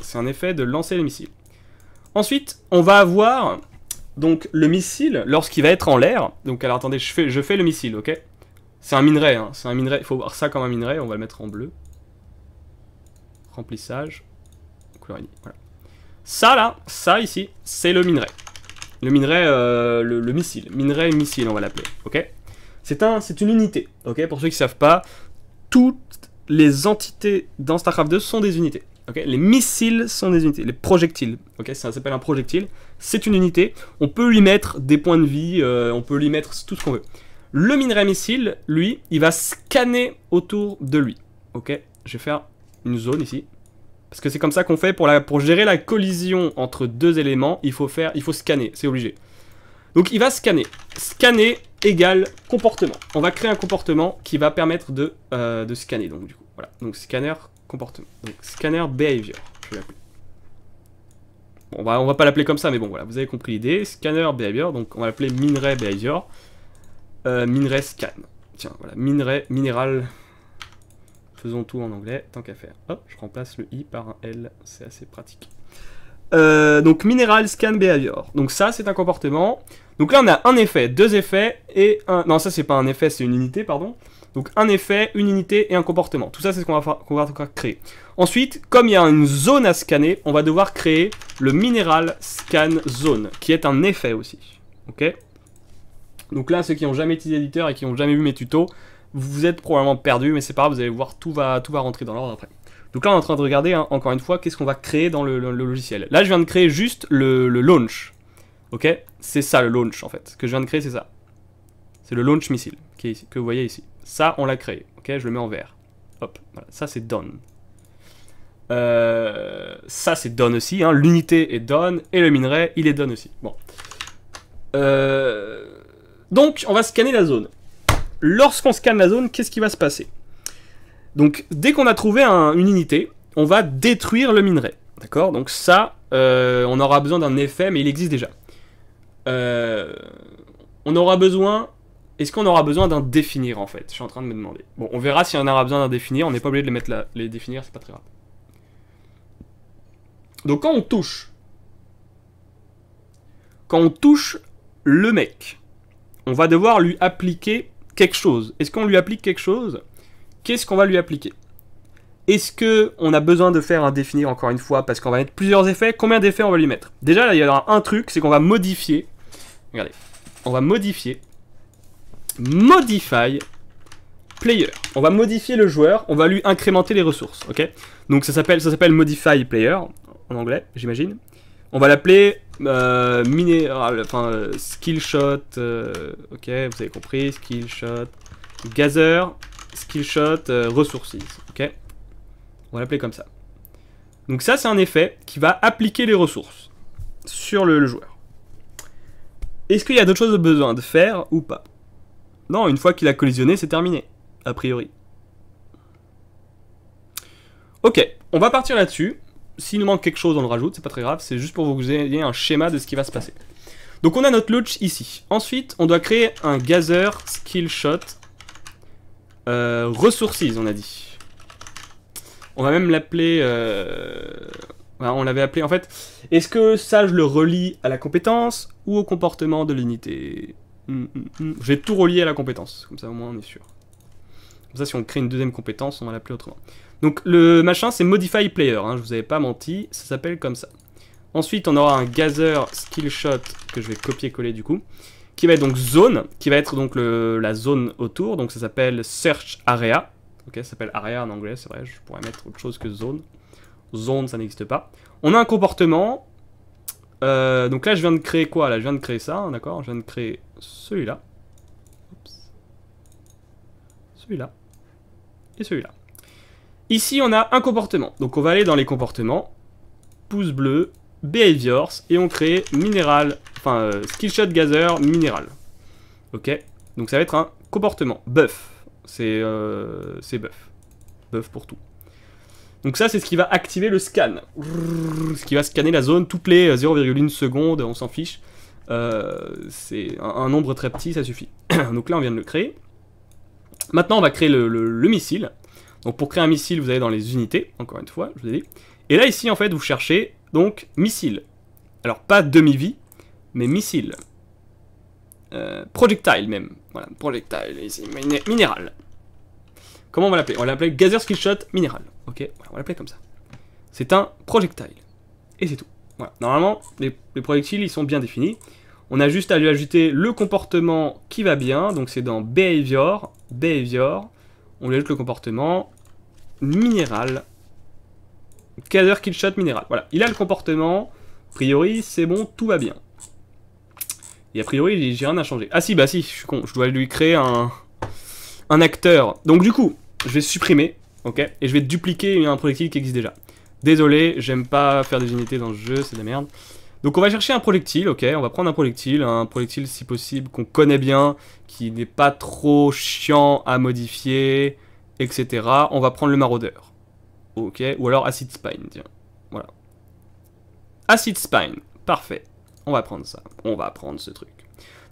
c'est un effet de lancer le missile. Ensuite, on va avoir donc le missile lorsqu'il va être en l'air. Donc alors attendez, je fais, je fais le missile, ok C'est un minerai, hein, c'est un minerai, il faut voir ça comme un minerai, on va le mettre en bleu. Remplissage, ça là, ça ici, c'est le minerai. Le minerai, euh, le, missile. Minerai missile, on va l'appeler. Ok C'est un, une unité. Ok Pour ceux qui ne savent pas, toutes les entités dans StarCraft 2 sont des unités. ok. les missiles sont des unités. Les projectiles. Ok Ça s'appelle un projectile. C'est une unité. On peut lui mettre des points de vie. Euh, on peut lui mettre tout ce qu'on veut. Le minerai missile, lui, il va scanner autour de lui. Ok Je vais faire une zone ici. Parce que c'est comme ça qu'on fait pour, la, pour gérer la collision entre deux éléments, il faut faire, il faut scanner, c'est obligé. Donc il va scanner. Scanner égale comportement. On va créer un comportement qui va permettre de, euh, de scanner. Donc du coup, voilà. Donc scanner comportement. scanner behavior, je vais l'appeler. on va, on va pas l'appeler comme ça, mais bon, voilà, vous avez compris l'idée. Scanner behavior, donc on va l'appeler minerai behavior. Euh, minerai scan. Tiens, voilà, minerai, minéral Faisons tout en anglais, tant qu'à faire. Hop, je remplace le i par un l, c'est assez pratique. Euh, donc mineral scan behavior. Donc ça c'est un comportement. Donc là on a un effet, deux effets et un. Non ça c'est pas un effet, c'est une unité pardon. Donc un effet, une unité et un comportement. Tout ça c'est ce qu'on va, créer. Ensuite, comme il y a une zone à scanner, on va devoir créer le mineral scan zone qui est un effet aussi. Ok. Donc là ceux qui n'ont jamais utilisé l'éditeur et qui n'ont jamais vu mes tutos, vous êtes probablement perdu, mais c'est pas grave, vous allez voir, tout va, tout va rentrer dans l'ordre après. Donc là, on est en train de regarder, hein, encore une fois, qu'est-ce qu'on va créer dans le, logiciel. Là, je viens de créer juste le, launch. Ok C'est ça le launch, en fait. Ce que je viens de créer, c'est ça. C'est le launch missile, qui que vous voyez ici. Ça, on l'a créé. Ok Je le mets en vert. Hop, voilà. Ça, c'est done. Euh, ça, c'est done aussi. Hein. L'unité est done. Et le minerai, il est done aussi. Bon. Euh... Donc, on va scanner la zone lorsqu'on scanne la zone, qu'est-ce qui va se passer Donc, dès qu'on a trouvé une unité, on va détruire le minerai. D'accord Donc ça, euh, on aura besoin d'un effet, mais il existe déjà. Euh, on aura besoin... Est-ce qu'on aura besoin d'un définir, en fait Je suis en train de me demander. Bon, on verra si on aura besoin d'un définir. On n'est pas obligé de les mettre là. Les définir, c'est pas très grave. Donc quand on touche... Quand on touche le mec, on va devoir lui appliquer quelque chose Est-ce qu'on lui applique quelque chose Qu'est-ce qu'on va lui appliquer Est-ce que on a besoin de faire un définir encore une fois parce qu'on va mettre plusieurs effets Combien d'effets on va lui mettre Déjà, là, il y aura un truc, c'est qu'on va modifier. Regardez, on va modifier. Modify player. On va modifier le joueur, on va lui incrémenter les ressources, ok Donc ça s'appelle modify player en anglais, j'imagine. On va l'appeler euh, minéral, enfin skill shot, euh, ok, vous avez compris, skill shot, gather, skill shot, euh, resources, ok. On va l'appeler comme ça. Donc ça, c'est un effet qui va appliquer les ressources sur le, joueur. Est-ce qu'il y a d'autres choses besoin de faire ou pas Non, une fois qu'il a collisionné, c'est terminé, a priori. Ok, on va partir là-dessus s'il nous manque quelque chose, on le rajoute, c'est pas très grave, c'est juste pour vous ayez un schéma de ce qui va se passer. Donc on a notre launch ici. Ensuite, on doit créer un gather skill shot euh, on a dit. On va même l'appeler... Euh, on l'avait appelé en fait. Est-ce que ça, je le relie à la compétence ou au comportement de l'unité mm, mm, mm. J'ai tout relié à la compétence, comme ça au moins on est sûr si on crée une deuxième compétence, on va l'appeler autrement. Donc le machin, c'est Modify Player, hein, je vous avais pas menti, ça s'appelle comme ça. Ensuite, on aura un Gather Skill Shot que je vais copier-coller du coup, qui va être donc Zone, qui va être donc la zone autour, donc ça s'appelle Search Area. Ok, ça s'appelle Area en anglais, c'est vrai, je pourrais mettre autre chose que Zone. Zone, ça n'existe pas. On a un comportement. Euh, donc là, je viens de créer quoi Là, je viens de créer ça, hein, d'accord Je viens de créer celui-là. Celui-là et celui-là. Ici, on a un comportement. Donc on va aller dans les comportements, pouce bleu, behaviors, et on crée minéral, enfin euh, skillshot gather minéral. Ok, donc ça va être un comportement, buff. Euh, c'est buff, buff pour tout. Donc ça, c'est ce qui va activer le scan. Ce qui va scanner la zone toutes les 0,1 euh, secondes, on s'en fiche. c'est un nombre très petit, ça suffit. (coughs) Donc là, on vient de le créer. Maintenant, on va créer le, missile. Donc pour créer un missile, vous allez dans les unités, encore une fois, je vous ai dit. Et là, ici, en fait, vous cherchez donc missile. Alors pas demi-vie, mais missile. Euh, projectile même. Voilà, projectile, ici, minéral. Comment on va l'appeler On va l'appeler Gazer Skill Minéral. Ok, voilà, on va l'appeler comme ça. C'est un projectile. Et c'est tout. Voilà. Normalement, les, projectiles, ils sont bien définis. On a juste à lui ajouter le comportement qui va bien. Donc c'est dans Behavior, behavior, on lui ajoute le comportement minéral. qu'il killshot minéral. Voilà, il a le comportement. A priori, c'est bon, tout va bien. Et a priori, j'ai rien à changer. Ah si, bah si, je suis con. Je dois lui créer un, un acteur. Donc du coup, je vais supprimer, ok Et je vais dupliquer un projectile qui existe déjà. Désolé, j'aime pas faire des unités dans le jeu, c'est de la merde. Donc on va chercher un projectile, ok, on va prendre un projectile, un projectile si possible qu'on connaît bien, qui n'est pas trop chiant à modifier, etc. On va prendre le maraudeur, ok, ou alors Acid Spine, tiens, voilà. Acid Spine, parfait, on va prendre ça, on va prendre ce truc.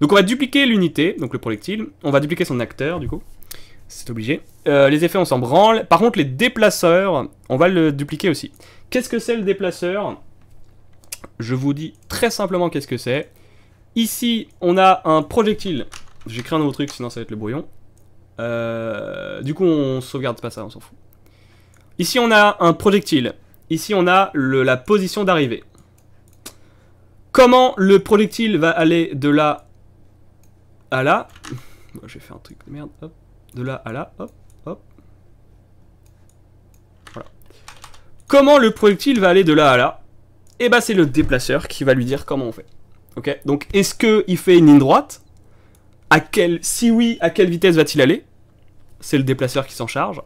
Donc on va dupliquer l'unité, donc le projectile, on va dupliquer son acteur du coup, c'est obligé. Euh, les effets on s'en branle, par contre les déplaceurs, on va le dupliquer aussi. Qu'est-ce que c'est le déplaceur je vous dis très simplement qu'est-ce que c'est. Ici, on a un projectile. J'ai créé un nouveau truc, sinon ça va être le brouillon. Euh, du coup, on sauvegarde pas ça, on s'en fout. Ici, on a un projectile. Ici, on a la position d'arrivée. Comment le projectile va aller de là à là j'ai fait un truc de merde. De là à là. Hop, hop. Voilà. Comment le projectile va aller de là à là et eh bah ben, c'est le déplaceur qui va lui dire comment on fait. Ok Donc est-ce qu'il fait une ligne droite à Si oui, à quelle vitesse va-t-il aller C'est le déplaceur qui s'en charge.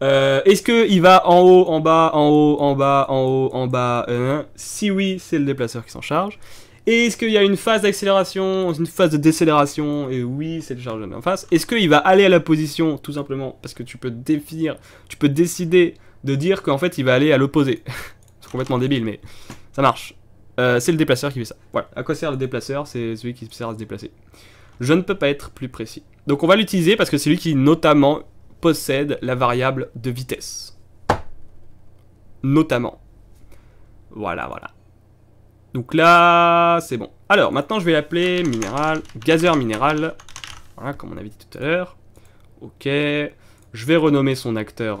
Euh, est-ce qu'il va en haut, en bas, en haut, en bas, en haut, en bas euh, hein? Si oui, c'est le déplaceur qui s'en charge. Et est-ce qu'il y a une phase d'accélération, une phase de décélération Et oui, c'est le chargeur en face. Est-ce qu'il va aller à la position, tout simplement, parce que tu peux définir, tu peux décider de dire qu'en fait il va aller à l'opposé. (laughs) complètement débile, mais ça marche. Euh, c'est le déplaceur qui fait ça. Voilà. À quoi sert le déplaceur C'est celui qui sert à se déplacer. Je ne peux pas être plus précis. Donc on va l'utiliser parce que c'est lui qui notamment possède la variable de vitesse. Notamment. Voilà, voilà. Donc là, c'est bon. Alors, maintenant, je vais l'appeler minéral, gazeur minéral. Voilà, comme on avait dit tout à l'heure. Ok. Je vais renommer son acteur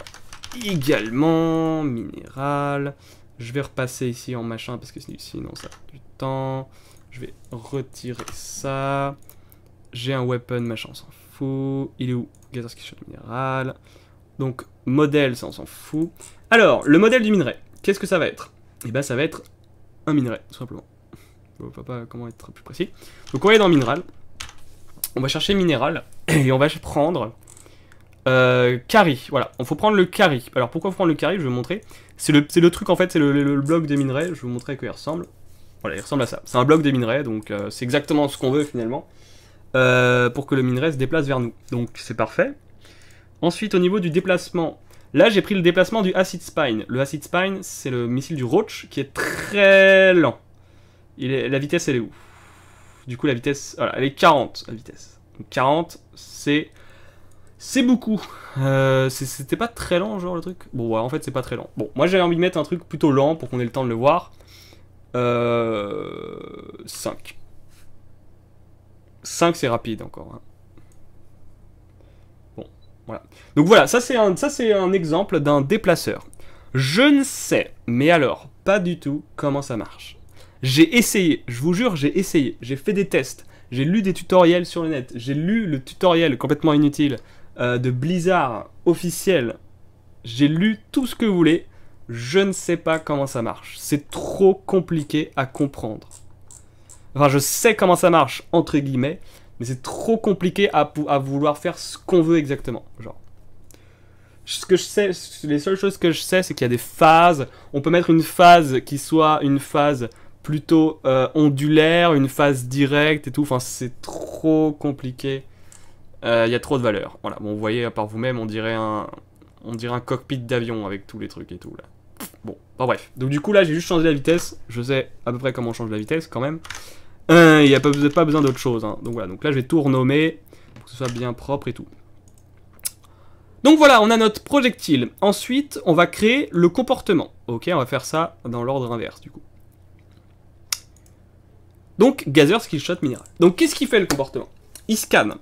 également minéral. Je vais repasser ici en machin parce que sinon ça a du temps. Je vais retirer ça. J'ai un weapon, machin, on s'en fout. Il est où Gathers qui minéral. Donc, modèle, ça on s'en fout. Alors, le modèle du minerai, qu'est-ce que ça va être Eh bien ça va être un minerai, tout simplement. Je vois pas comment être plus précis. Donc, on va aller dans minéral. On va chercher minéral et on va prendre euh, voilà. On faut prendre le carry. Alors pourquoi prendre le carry Je vais vous montrer. C'est le, truc en fait, c'est le, bloc des minerais. Je vais vous montrer à quoi il ressemble. Voilà, il ressemble à ça. C'est un bloc des minerais, donc euh, c'est exactement ce qu'on veut finalement. Euh, pour que le minerai se déplace vers nous. Donc c'est parfait. Ensuite, au niveau du déplacement, là j'ai pris le déplacement du Acid Spine. Le Acid Spine, c'est le missile du Roach qui est très lent. Il est, la vitesse, elle est où Du coup, la vitesse, voilà, elle est 40, la vitesse. Donc, 40, c'est c'est beaucoup. Euh, c'était pas très lent, genre le truc Bon, ouais, en fait, c'est pas très lent. Bon, moi j'avais envie de mettre un truc plutôt lent pour qu'on ait le temps de le voir. Euh, 5. 5, c'est rapide encore. Hein. Bon, voilà. Donc voilà, ça c'est un, un exemple d'un déplaceur. Je ne sais, mais alors, pas du tout comment ça marche. J'ai essayé, je vous jure, j'ai essayé. J'ai fait des tests, j'ai lu des tutoriels sur le net, j'ai lu le tutoriel complètement inutile euh, de Blizzard officiel. J'ai lu tout ce que vous voulez. Je ne sais pas comment ça marche. C'est trop compliqué à comprendre. Enfin, je sais comment ça marche, entre guillemets, mais c'est trop compliqué à, vouloir faire ce qu'on veut exactement. Genre. Ce que je sais, les seules choses que je sais, c'est qu'il y a des phases. On peut mettre une phase qui soit une phase plutôt euh, ondulaire, une phase directe et tout. Enfin, c'est trop compliqué euh, il y a trop de valeur. Voilà, bon, vous voyez, à part vous-même, on dirait un... On dirait un cockpit d'avion avec tous les trucs et tout, là. Bon, bah bref. Donc du coup, là, j'ai juste changé la vitesse. Je sais à peu près comment on change la vitesse, quand même. Euh, il n'y a pas, besoin d'autre chose. Hein. Donc voilà, donc là, je vais tout renommer pour que ce soit bien propre et tout. Donc voilà, on a notre projectile. Ensuite, on va créer le comportement. Ok, on va faire ça dans l'ordre inverse, du coup. Donc, gazer, skillshot Mineral. Donc, qu'est-ce qui fait le comportement Il scanne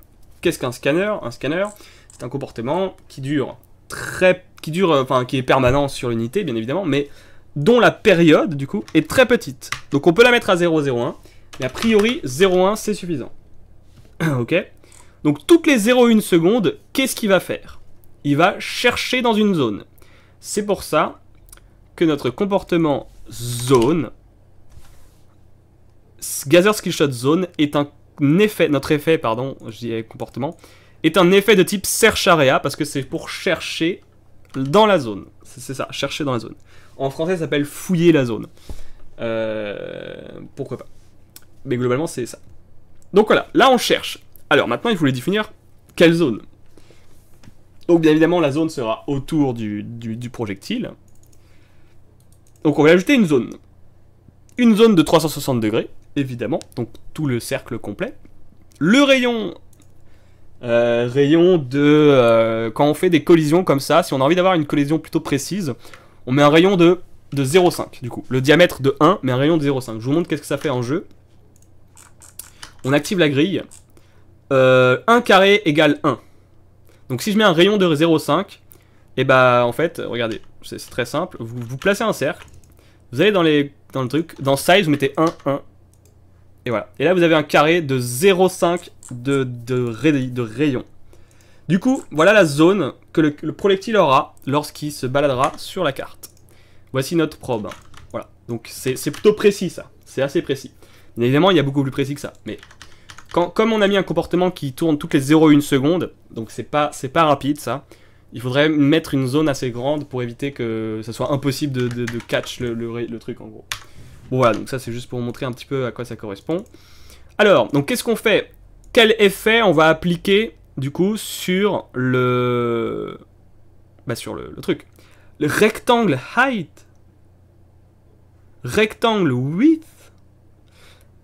qu'est-ce qu'un scanner Un scanner, c'est un comportement qui dure très, qui dure, euh, enfin, qui est permanent sur l'unité, bien évidemment, mais dont la période, du coup, est très petite. Donc on peut la mettre à 0,01, mais a priori, 0,1, c'est suffisant. (coughs) ok Donc toutes les 0,1 secondes, qu'est-ce qu'il va faire Il va chercher dans une zone. C'est pour ça que notre comportement zone, Gather Skillshot Zone, est un effet, notre effet, pardon, je dis comportement, est un effet de type area parce que c'est pour chercher dans la zone. C'est ça, chercher dans la zone. En français, ça s'appelle fouiller la zone. Euh, pourquoi pas. Mais globalement, c'est ça. Donc voilà, là on cherche. Alors maintenant, il faut définir quelle zone. Donc bien évidemment, la zone sera autour du, du projectile. Donc on va ajouter une zone. Une zone de 360 degrés évidemment, donc tout le cercle complet. Le rayon euh, rayon de euh, quand on fait des collisions comme ça, si on a envie d'avoir une collision plutôt précise, on met un rayon de, de 0,5 du coup. Le diamètre de 1, mais un rayon de 0,5. Je vous montre qu'est-ce que ça fait en jeu. On active la grille. 1 euh, carré égale 1. Donc si je mets un rayon de 0,5, et bah en fait, regardez, c'est très simple. Vous, vous placez un cercle, vous allez dans, les, dans le truc, dans size, vous mettez 1, 1, et voilà. Et là, vous avez un carré de 0,5 de, de, rayon. Du coup, voilà la zone que le, projectile aura lorsqu'il se baladera sur la carte. Voici notre probe. Voilà. Donc, c'est plutôt précis, ça. C'est assez précis. évidemment, il y a beaucoup plus précis que ça. Mais comme on a mis un comportement qui tourne toutes les 0,1 secondes, donc c'est pas, pas rapide, ça, il faudrait mettre une zone assez grande pour éviter que ça soit impossible de, catch le truc, en gros voilà, donc ça c'est juste pour vous montrer un petit peu à quoi ça correspond. Alors, donc qu'est-ce qu'on fait Quel effet on va appliquer du coup sur le... Bah sur le, truc. Le rectangle height. Rectangle width.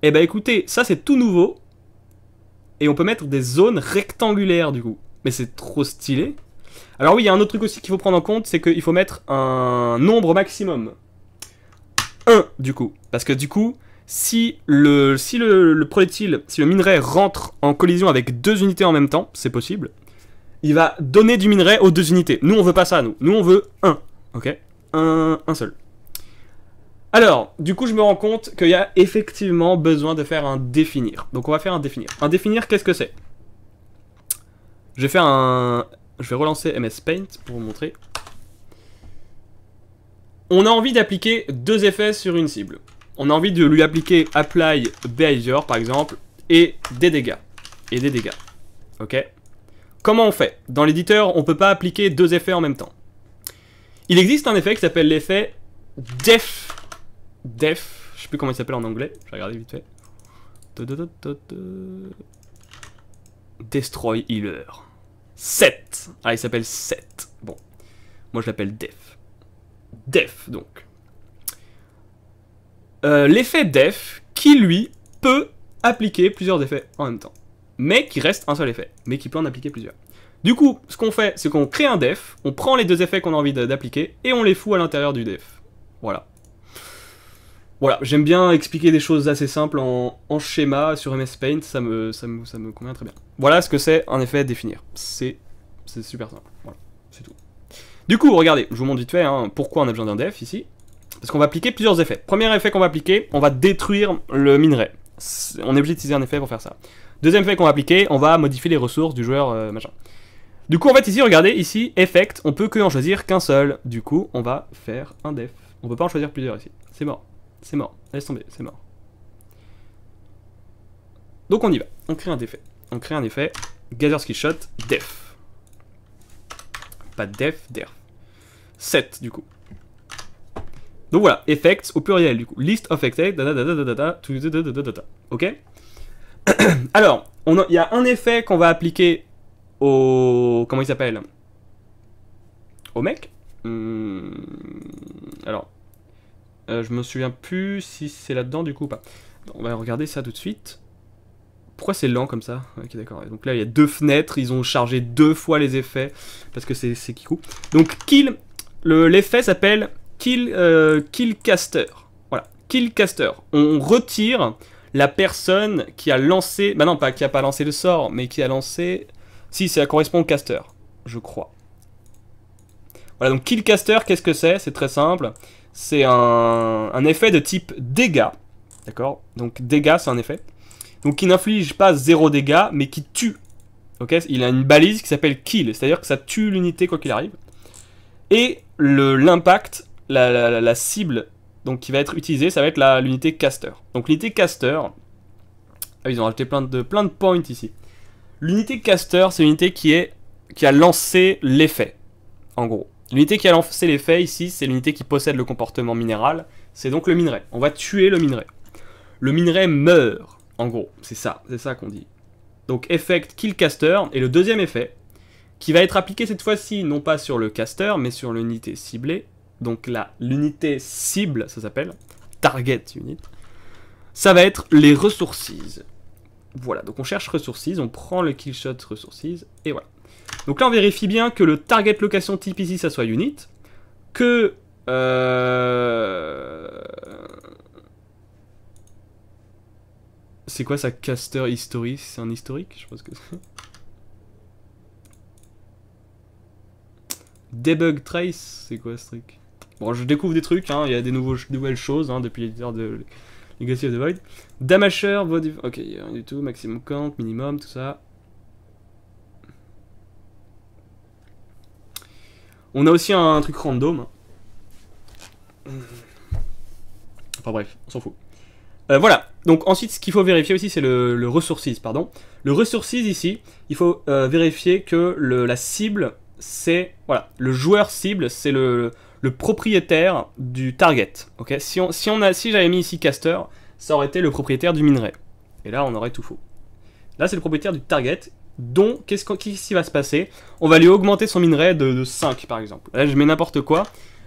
Eh bah écoutez, ça c'est tout nouveau. Et on peut mettre des zones rectangulaires du coup. Mais c'est trop stylé. Alors oui, il y a un autre truc aussi qu'il faut prendre en compte, c'est qu'il faut mettre un nombre maximum. 1 du coup. Parce que du coup, si le, si le, projectile, si le minerai rentre en collision avec deux unités en même temps, c'est possible, il va donner du minerai aux deux unités. Nous, on veut pas ça, nous. Nous, on veut un. Ok un, un seul. Alors, du coup, je me rends compte qu'il y a effectivement besoin de faire un définir. Donc, on va faire un définir. Un définir, qu'est-ce que c'est Je vais faire un... Je vais relancer MS Paint pour vous montrer on a envie d'appliquer deux effets sur une cible. On a envie de lui appliquer apply behavior par exemple et des dégâts. Et des dégâts. Ok Comment on fait Dans l'éditeur, on ne peut pas appliquer deux effets en même temps. Il existe un effet qui s'appelle l'effet def. Def. Je sais plus comment il s'appelle en anglais. Je vais regarder vite fait. Destroy Healer. 7. Ah, il s'appelle 7. Bon. Moi, je l'appelle def def, donc. Euh, l'effet def, qui lui peut appliquer plusieurs effets en même temps. Mais qui reste un seul effet, mais qui peut en appliquer plusieurs. Du coup, ce qu'on fait, c'est qu'on crée un def, on prend les deux effets qu'on a envie d'appliquer, et on les fout à l'intérieur du def. Voilà. Voilà, j'aime bien expliquer des choses assez simples en, schéma sur MS Paint, ça me, ça, me, ça me convient très bien. Voilà ce que c'est un effet à définir. C'est super simple. Du coup, regardez, je vous montre vite fait hein, pourquoi on a besoin d'un def ici. Parce qu'on va appliquer plusieurs effets. Premier effet qu'on va appliquer, on va détruire le minerai. On est obligé d'utiliser un effet pour faire ça. Deuxième effet qu'on va appliquer, on va modifier les ressources du joueur euh, machin. Du coup, en fait, ici, regardez, ici, effect, on peut que en choisir qu'un seul. Du coup, on va faire un def. On peut pas en choisir plusieurs ici. C'est mort. C'est mort. Laisse tomber, c'est mort. Donc on y va. On crée un effet. On crée un effet. Gather skill shot, def. Pas def, derf. 7 du coup. Donc voilà, effects au pluriel du coup. List of effects, ok Alors, il y a un effet qu'on va appliquer au... Comment il s'appelle Au mec Alors, je me souviens plus si c'est là-dedans du coup ou pas. On va regarder ça tout de suite. Pourquoi c'est lent comme ça Ok, d'accord. Donc là, il y a deux fenêtres. Ils ont chargé deux fois les effets. Parce que c'est qui Donc, kill L'effet s'appelle kill, euh, caster. Voilà, kill caster. On retire la personne qui a lancé, bah non, pas qui a pas lancé le sort, mais qui a lancé. Si, ça correspond au caster, je crois. Voilà, donc Kill Caster, qu'est-ce que c'est C'est très simple. C'est un, un, effet de type dégâts. D'accord Donc dégâts, c'est un effet. Donc qui n'inflige pas zéro dégâts, mais qui tue. Ok Il a une balise qui s'appelle kill, c'est-à-dire que ça tue l'unité quoi qu'il arrive. Et l'impact, la, cible donc, qui va être utilisée, ça va être l'unité caster. Donc l'unité caster, ah, ils ont rajouté plein de, points ici. L'unité caster, c'est l'unité qui, est, qui a lancé l'effet, en gros. L'unité qui a lancé l'effet ici, c'est l'unité qui possède le comportement minéral, c'est donc le minerai. On va tuer le minerai. Le minerai meurt, en gros, c'est ça, c'est ça qu'on dit. Donc effect kill caster, et le deuxième effet, qui va être appliqué cette fois-ci non pas sur le caster, mais sur l'unité ciblée. Donc là, l'unité cible, ça s'appelle, target unit, ça va être les ressources. Voilà, donc on cherche ressources, on prend le killshot ressources, et voilà. Donc là, on vérifie bien que le target location type ici, ça soit unit, que... Euh, c'est quoi ça, caster history C'est un historique Je pense que c'est... Debug Trace, c'est quoi ce truc Bon, je découvre des trucs, hein, il y a des nouvelles choses hein, depuis l'éditeur de Legacy of the Void. Damasher, Void. ok, rien du tout, maximum count, minimum, tout ça. On a aussi un, truc random. Enfin bref, on s'en fout. Euh, voilà, donc ensuite ce qu'il faut vérifier aussi c'est le, le resources, pardon. Le resources ici, il faut euh, vérifier que la cible c'est voilà, le joueur cible, c'est le, propriétaire du target. Ok, si on, a, si j'avais mis ici caster, ça aurait été le propriétaire du minerai. Et là, on aurait tout faux. Là, c'est le propriétaire du target. Donc, qu'est-ce qu qui va se passer On va lui augmenter son minerai de, 5, par exemple. Là, je mets n'importe quoi,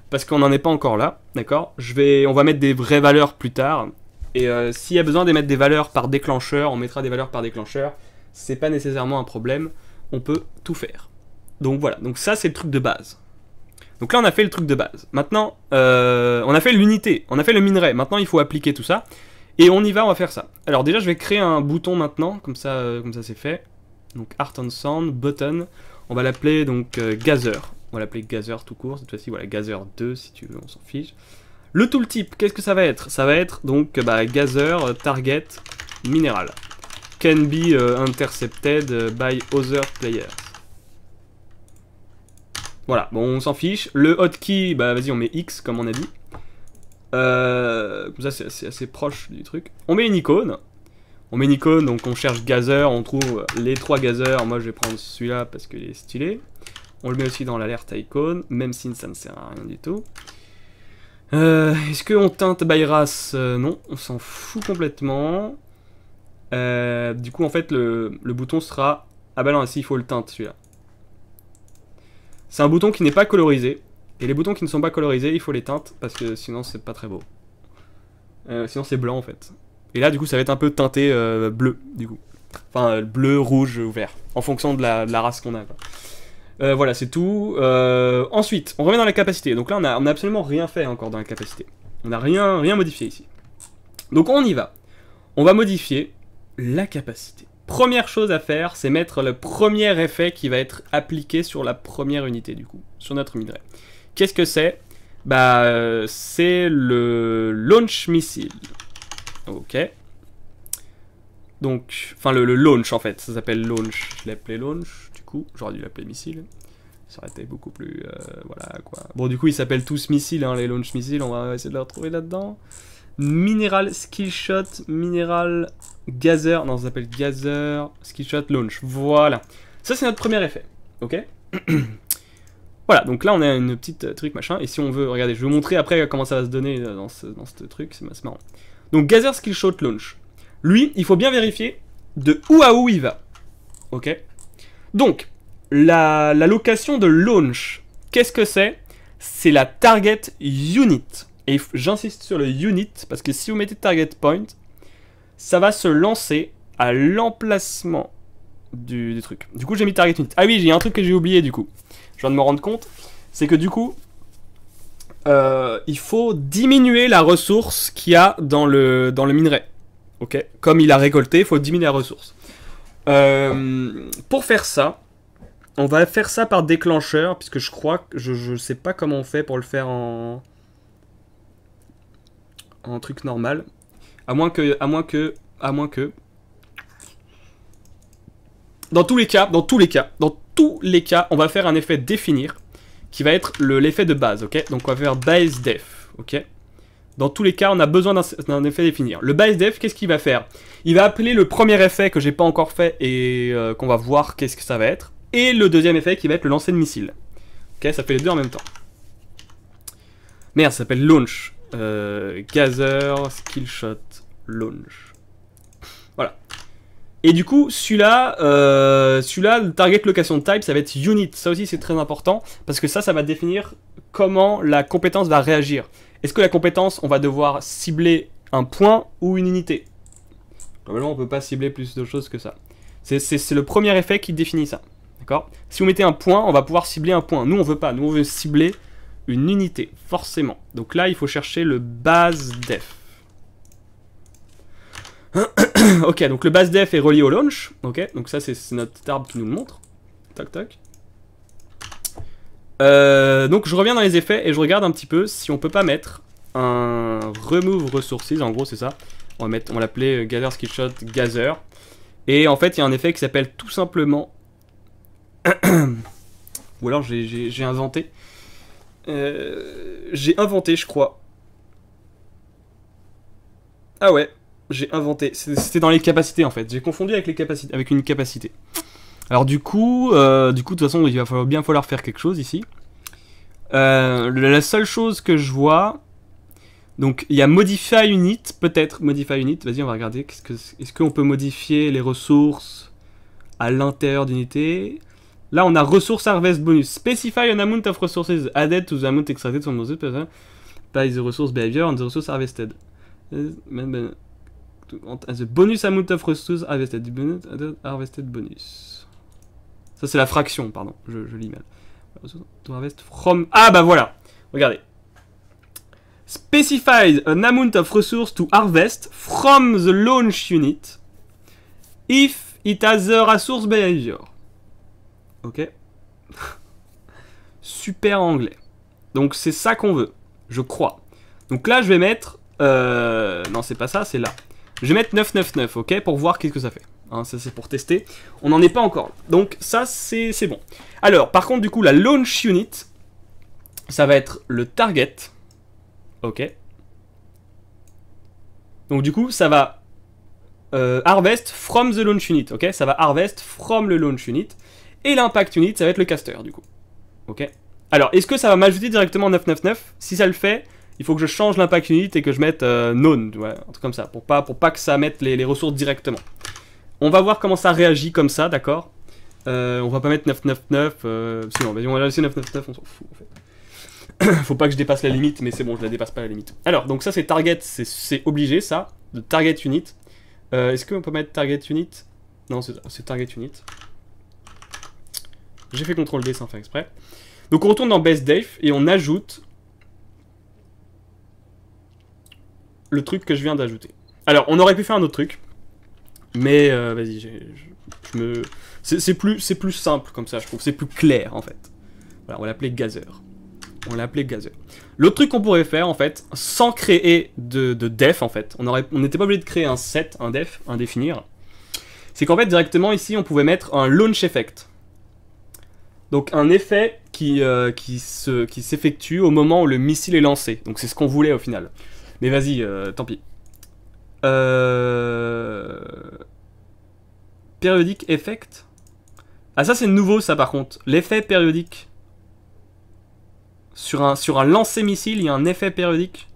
parce qu'on n'en est pas encore là, d'accord On va mettre des vraies valeurs plus tard. Et euh, s'il y a besoin d'émettre des valeurs par déclencheur, on mettra des valeurs par déclencheur. C'est pas nécessairement un problème. On peut tout faire. Donc voilà, donc ça c'est le truc de base. Donc là on a fait le truc de base. Maintenant, euh, on a fait l'unité, on a fait le minerai. Maintenant il faut appliquer tout ça. Et on y va, on va faire ça. Alors déjà je vais créer un bouton maintenant, comme ça euh, comme ça c'est fait. Donc Art and Sound, button. On va l'appeler donc euh, Gazer. On va l'appeler Gazer tout court, cette fois-ci voilà Gazer 2 si tu veux, on s'en fiche. Le tooltip, qu'est-ce que ça va être Ça va être donc bah, Gazer Target Mineral. Can be intercepted by other players. Voilà, bon, on s'en fiche. Le hotkey, bah vas-y, on met X, comme on a dit. Euh, comme ça, c'est assez, proche du truc. On met une icône. On met une icône, donc on cherche gazer, on trouve les trois gazers. Moi, je vais prendre celui-là parce qu'il est stylé. On le met aussi dans l'alerte icône, même si ça ne sert à rien du tout. Euh, est-ce qu'on teinte byras euh, Non, on s'en fout complètement. du coup, en fait, le, bouton sera... Ah bah non, si, il faut le teinte, celui-là. C'est un bouton qui n'est pas colorisé. Et les boutons qui ne sont pas colorisés, il faut les teintes parce que sinon c'est pas très beau. Euh, sinon c'est blanc en fait. Et là du coup ça va être un peu teinté euh, bleu du coup. Enfin euh, bleu, rouge ou vert. En fonction de la, race qu'on a. voilà c'est tout. ensuite on revient dans la capacité. Donc là on n'a absolument rien fait encore dans la capacité. On n'a rien, rien modifié ici. Donc on y va. On va modifier la capacité. Première chose à faire, c'est mettre le premier effet qui va être appliqué sur la première unité du coup, sur notre minerai. Qu'est-ce que c'est Bah, c'est le launch missile. Ok. Donc, enfin le, launch en fait, ça s'appelle launch. Je l'ai appelé launch, du coup, j'aurais dû l'appeler missile. Ça aurait été beaucoup plus, euh, voilà quoi. Bon, du coup, ils s'appellent tous missiles, hein, les launch missiles. On va essayer de les retrouver là-dedans. Mineral Skillshot, Mineral Gazer, non ça s'appelle Gazer, Skillshot Launch, voilà. Ça c'est notre premier effet, ok (clears throat) Voilà, donc là on a une petite euh, truc machin, et si on veut, regardez, je vais vous montrer après comment ça va se donner euh, dans ce, dans ce truc, c'est marrant. Donc Gazer Skillshot Launch, lui, il faut bien vérifier de où à où il va, ok Donc, la, la location de launch, qu'est-ce que c'est C'est la target unit, et j'insiste sur le unit, parce que si vous mettez target point, ça va se lancer à l'emplacement du, truc. Du coup, j'ai mis target unit. Ah oui, j'ai un truc que j'ai oublié du coup. Je viens de me rendre compte. C'est que du coup, euh, il faut diminuer la ressource qu'il y a dans le, dans le minerai. Ok Comme il a récolté, il faut diminuer la ressource. Euh, pour faire ça, on va faire ça par déclencheur, puisque je crois que je, ne sais pas comment on fait pour le faire en. Un truc normal. À moins que, à moins que, à moins que. Dans tous les cas, dans tous les cas, dans tous les cas, on va faire un effet définir qui va être l'effet de base, ok Donc on va faire base def, ok Dans tous les cas, on a besoin d'un effet définir. Le base def, qu'est-ce qu'il va faire Il va appeler le premier effet que j'ai pas encore fait et euh, qu'on va voir qu'est-ce que ça va être. Et le deuxième effet qui va être le lancer de missile. Ok, ça fait les deux en même temps. Merde, ça s'appelle launch. Euh, Gazer, Gather, Skillshot, Launch. Voilà. Et du coup, celui-là, euh, celui-là, le target location type, ça va être unit. Ça aussi, c'est très important parce que ça, ça va définir comment la compétence va réagir. Est-ce que la compétence, on va devoir cibler un point ou une unité Normalement, on peut pas cibler plus de choses que ça. C'est le premier effet qui définit ça. D'accord Si vous mettez un point, on va pouvoir cibler un point. Nous, on veut pas. Nous, on veut cibler une unité, forcément. Donc là, il faut chercher le base def. (coughs) ok, donc le base def est relié au launch. Ok, donc ça, c'est notre arbre qui nous le montre. Tac, tac. Euh, donc je reviens dans les effets et je regarde un petit peu si on peut pas mettre un remove resources, en gros c'est ça. On va mettre, on l'appelait euh, gather skillshot gather. Et en fait il y a un effet qui s'appelle tout simplement, (coughs) ou alors j'ai inventé, euh, j'ai inventé, je crois. Ah ouais, j'ai inventé. C'était dans les capacités en fait. J'ai confondu avec les capacités, avec une capacité. Alors du coup, euh, du coup, de toute façon, il va falloir, bien falloir faire quelque chose ici. Euh, la seule chose que je vois, donc il y a modify unit, peut-être modify unit. Vas-y, on va regarder. Est-ce qu'on peut modifier les ressources à l'intérieur d'unité Là, on a Resource Harvest Bonus. Specify an amount of resources added to the amount extracted from the person eh, by the resource behavior and the resource harvested. Eh, ben, ben, the bonus amount of resources harvested. Uh, harvested bonus. Ça, c'est la fraction, pardon. Je, je lis mal. harvest from... Ah, bah voilà Regardez. Specify an amount of resources to harvest from the launch unit if it has a resource behavior. Ok Super anglais. Donc c'est ça qu'on veut, je crois. Donc là, je vais mettre... Euh, non, c'est pas ça, c'est là. Je vais mettre 999, ok, pour voir qu'est-ce que ça fait. Hein, ça, c'est pour tester. On n'en est pas encore. Donc ça, c'est bon. Alors, par contre, du coup, la launch unit, ça va être le target. Ok. Donc du coup, ça va euh, harvest from the launch unit, ok Ça va harvest from le launch unit. Et l'impact unit, ça va être le caster, du coup. Ok Alors, est-ce que ça va m'ajouter directement 999 Si ça le fait, il faut que je change l'impact unit et que je mette euh, none, un truc comme ça, pour pas, pour pas que ça mette les, ressources directement. On va voir comment ça réagit comme ça, d'accord euh, On va pas mettre 999, euh, sinon, vas-y, on va laisser 999, on s'en fout, en fait. (coughs) faut pas que je dépasse la limite, mais c'est bon, je la dépasse pas la limite. Alors, donc ça c'est target, c'est obligé ça, de target unit. Euh, est-ce qu'on peut mettre target unit Non, c'est target unit. J'ai fait CTRL D sans faire exprès. Donc on retourne dans Best Def et on ajoute le truc que je viens d'ajouter. Alors, on aurait pu faire un autre truc, mais euh, vas-y, je, me... C'est plus, plus simple comme ça, je trouve, c'est plus clair en fait. Voilà, on va l'appeler Gazer. On l'a appelé Gazer. L'autre truc qu'on pourrait faire en fait, sans créer de, def en fait, on n'était pas obligé de créer un set, un def, un définir, c'est qu'en fait directement ici on pouvait mettre un launch effect. Donc un effet qui, euh, qui s'effectue au moment où le missile est lancé. Donc c'est ce qu'on voulait au final. Mais vas-y, euh, tant pis. Euh, périodique effect Ah ça c'est nouveau ça par contre. L'effet périodique. Sur un, sur un lancer missile, il y a un effet périodique.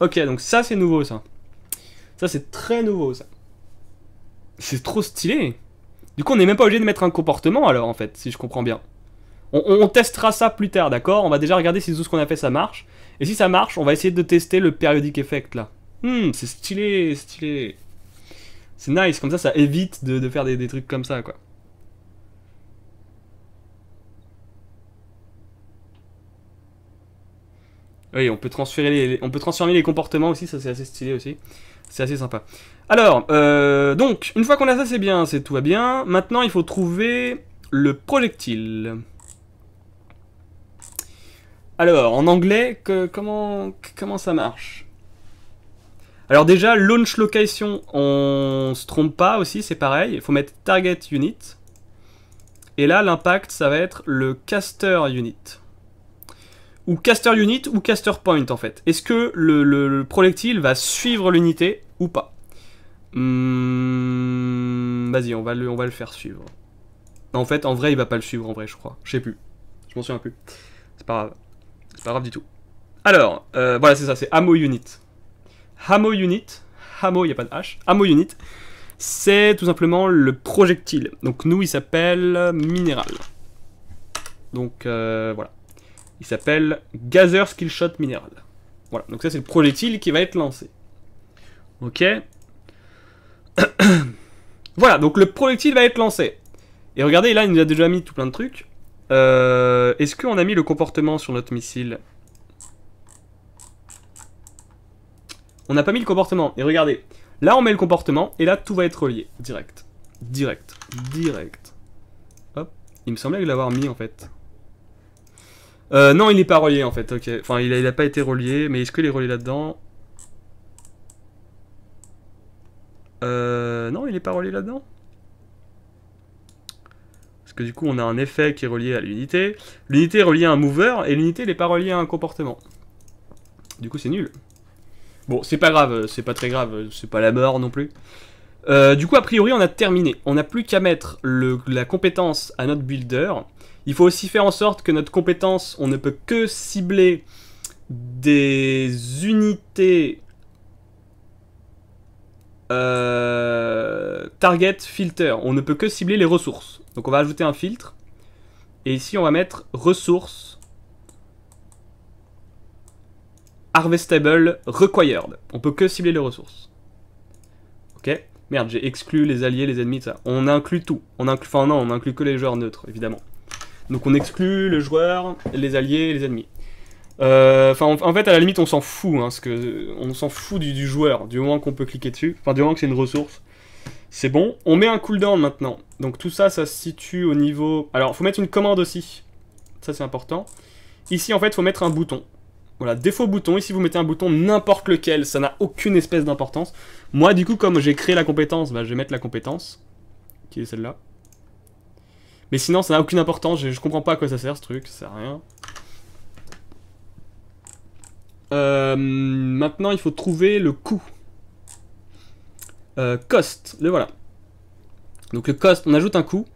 Ok, donc ça c'est nouveau ça. Ça c'est très nouveau ça. C'est trop stylé. Du coup on n'est même pas obligé de mettre un comportement alors en fait, si je comprends bien. On, testera ça plus tard, d'accord On va déjà regarder si tout ce qu'on a fait ça marche. Et si ça marche, on va essayer de tester le périodique effect là. Hmm, c'est stylé, stylé. C'est nice, comme ça, ça évite de, faire des, trucs comme ça, quoi. Oui, on peut transférer les, on peut transformer les comportements aussi, ça c'est assez stylé aussi. C'est assez sympa. Alors, euh, donc, une fois qu'on a ça, c'est bien, c'est tout va bien. Maintenant, il faut trouver le projectile. Alors, en anglais, comment, ça marche Alors déjà, launch location, on se trompe pas aussi, c'est pareil. Il faut mettre target unit. Et là, l'impact, ça va être le caster unit. Ou caster unit ou caster point, en fait. Est-ce que le, projectile va suivre l'unité ou pas hmm, Vas-y, on, va le, on va le faire suivre. En fait, en vrai, il va pas le suivre, en vrai, je crois. Je sais plus. Je m'en souviens plus. C'est pas grave. C'est pas grave du tout. Alors, euh, voilà, c'est ça, c'est Hamo Unit. Hamo Unit, Hamo, il n'y a pas de H, Hamo Unit, c'est tout simplement le projectile. Donc nous, il s'appelle Minéral. Donc euh, voilà. Il s'appelle Gazer Skillshot Minéral. Voilà, donc ça c'est le projectile qui va être lancé. Ok. (coughs) voilà, donc le projectile va être lancé. Et regardez, là, il nous a déjà mis tout plein de trucs. Euh, est-ce qu'on a mis le comportement sur notre missile On n'a pas mis le comportement. Et regardez, là on met le comportement et là tout va être relié. Direct. Direct. Direct. Hop. Il me semblait l'avoir mis en fait. Euh, non, il n'est pas relié en fait. Ok. Enfin, il n'a pas été relié. Mais est-ce qu'il est relié là-dedans euh, Non, il n'est pas relié là-dedans que du coup on a un effet qui est relié à l'unité. L'unité est reliée à un mover, et l'unité n'est pas reliée à un comportement. Du coup c'est nul. Bon, c'est pas grave, euh, c'est pas très grave, euh, c'est pas la mort non plus. Euh, du coup, a priori, on a terminé. On n'a plus qu'à mettre la compétence à notre builder. Il faut aussi faire en sorte que notre compétence, on ne peut que cibler des unités target filter. On ne peut que cibler les ressources. Donc on va ajouter un filtre. Et ici, on va mettre ressources harvestable required. On peut que cibler les ressources. Ok Merde, j'ai exclu les alliés, les ennemis, ça. On inclut tout. On inclut, enfin non, on inclut que les joueurs neutres, évidemment. Donc on exclut le joueur, les alliés, les ennemis. Euh, enfin, en fait, à la limite, on s'en fout, hein, que euh, on s'en fout du, du, joueur, du moment qu'on peut cliquer dessus, enfin du moment que c'est une ressource. C'est bon. On met un cooldown maintenant. Donc tout ça, ça se situe au niveau... Alors, faut mettre une commande aussi. Ça, c'est important. Ici, en fait, faut mettre un bouton. Voilà, défaut bouton. Ici, vous mettez un bouton n'importe lequel. Ça n'a aucune espèce d'importance. Moi, du coup, comme j'ai créé la compétence, bah, je vais mettre la compétence. Qui est celle-là. Mais sinon, ça n'a aucune importance. Je, je, comprends pas à quoi ça sert, ce truc. Ça sert à rien. Euh, maintenant, il faut trouver le coût. Euh, cost, le voilà. Donc le cost, on ajoute un coût.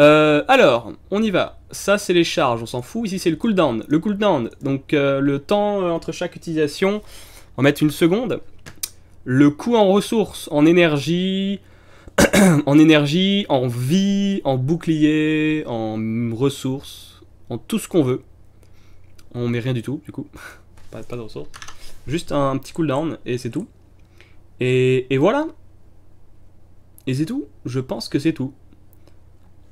Euh, alors, on y va. Ça, c'est les charges, on s'en fout. Ici, c'est le cooldown. Le cooldown, donc euh, le temps entre chaque utilisation, va mettre une seconde. Le coût en ressources, en énergie, (coughs) en énergie, en vie, en bouclier, en ressources, en tout ce qu'on veut. On met rien du tout, du coup. (laughs) pas, de ressources. Juste un, petit cooldown, et c'est tout. et voilà, et c'est tout. Je pense que c'est tout.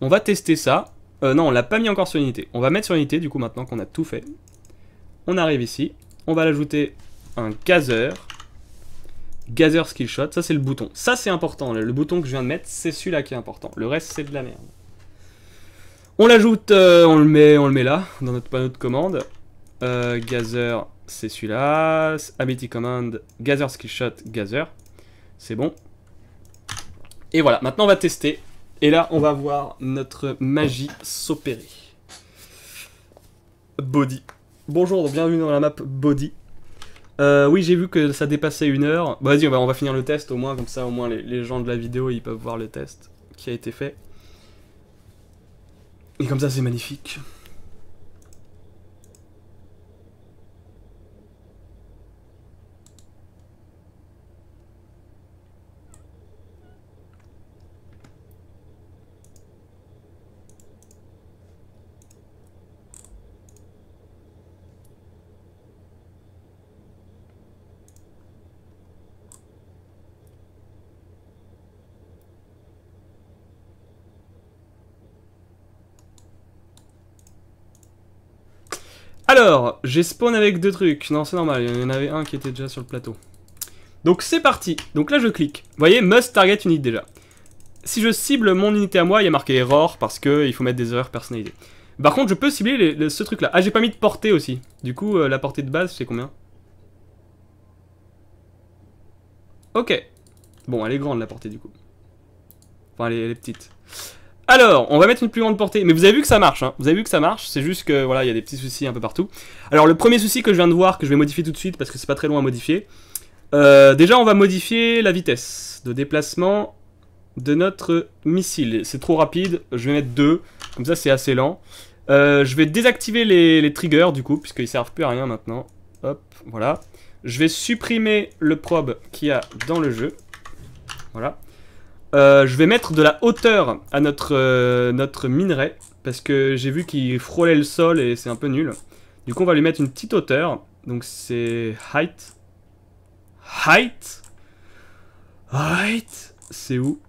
On va tester ça. Euh, non, on l'a pas mis encore sur l'unité. unité. On va mettre sur l'unité, du coup, maintenant qu'on a tout fait. On arrive ici. On va l'ajouter un gazer, Gazer skill shot, ça c'est le bouton. Ça c'est important, le, bouton que je viens de mettre, c'est celui-là qui est important. Le reste c'est de la merde. On l'ajoute, euh, on, le met, on le met là, dans notre panneau de commande. Euh, gazer, c'est celui-là. Ability command, gazer skill shot, gazer. C'est bon. Et voilà, maintenant on va tester. Et là, on va voir notre magie s'opérer. Body. Bonjour, bienvenue dans la map Body. Euh, oui, j'ai vu que ça dépassait une heure. Bah, vas-y, on va, finir le test au moins, comme ça au moins les, gens de la vidéo ils peuvent voir le test qui a été fait. Et comme ça, c'est magnifique. Alors, j'ai spawn avec deux trucs. Non, c'est normal, il y en avait un qui était déjà sur le plateau. Donc c'est parti. Donc là, je clique. Vous voyez, must target unit déjà. Si je cible mon unité à moi, il y a marqué error parce qu'il faut mettre des erreurs personnalisées. Par contre, je peux cibler ce truc-là. Ah, j'ai pas mis de portée aussi. Du coup, euh, la portée de base, c'est combien Ok. Bon, elle est grande, la portée, du coup. Enfin, elle est petite. Alors, on va mettre une plus grande portée. Mais vous avez vu que ça marche, hein. Vous avez vu que ça marche. C'est juste que, voilà, il y a des petits soucis un peu partout. Alors, le premier souci que je viens de voir, que je vais modifier tout de suite, parce que c'est pas très loin à modifier. Euh, déjà, on va modifier la vitesse de déplacement de notre missile. C'est trop rapide, je vais mettre 2, comme ça c'est assez lent. Euh, je vais désactiver les, triggers du coup, puisqu'ils servent plus à rien maintenant. Hop, voilà. Je vais supprimer le probe qu'il y a dans le jeu. Voilà. Euh, je vais mettre de la hauteur à notre, euh, notre minerai, parce que j'ai vu qu'il frôlait le sol et c'est un peu nul. Du coup, on va lui mettre une petite hauteur. Donc c'est height. Height Height C'est où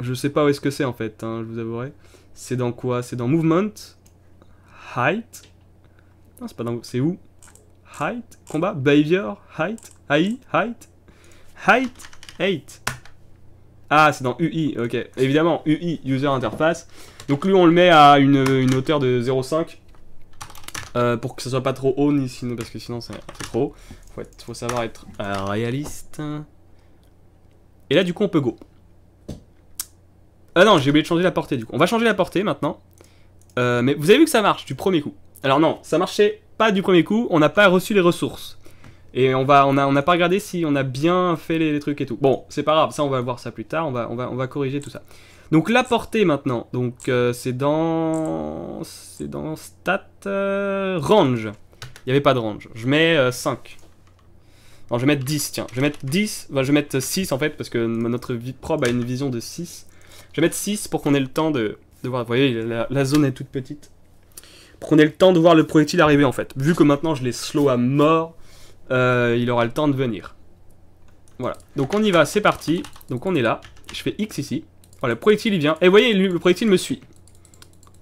Je sais pas où est-ce que c'est en fait, hein, je vous avouerai. C'est dans quoi C'est dans movement Height Non, c'est pas dans... C'est où Height Combat Behavior Height High? Height Height ah, c'est dans UI, ok. Évidemment, UI, User Interface. Donc lui, on le met à une, hauteur de 0,5 euh, pour que ça soit pas trop haut, parce que sinon c'est trop haut. Faut, savoir être euh, réaliste. Et là, du coup, on peut go. Ah non, j'ai oublié de changer la portée, du coup. On va changer la portée maintenant. Euh, mais vous avez vu que ça marche du premier coup. Alors non, ça marchait pas du premier coup, on n'a pas reçu les ressources. Et on va, on a, on n'a pas regardé si on a bien fait les, trucs et tout. Bon, c'est pas grave, ça on va voir ça plus tard, on va, on va, on va corriger tout ça. Donc la portée maintenant, donc euh, c'est dans, c'est dans stat euh, range. Il n'y avait pas de range. Je mets 5. Euh, non, je vais mettre 10, tiens. Je vais mettre 10, bah, je vais mettre 6 en fait, parce que notre probe a une vision de 6. Je vais mettre 6 pour qu'on ait le temps de, de voir. Vous voyez, la, zone est toute petite. Pour qu'on ait le temps de voir le projectile arriver en fait. Vu que maintenant je l'ai slow à mort, euh, il aura le temps de venir. Voilà. Donc on y va, c'est parti. Donc on est là. Je fais X ici. Voilà, le projectile il vient. Et vous voyez, le projectile me suit.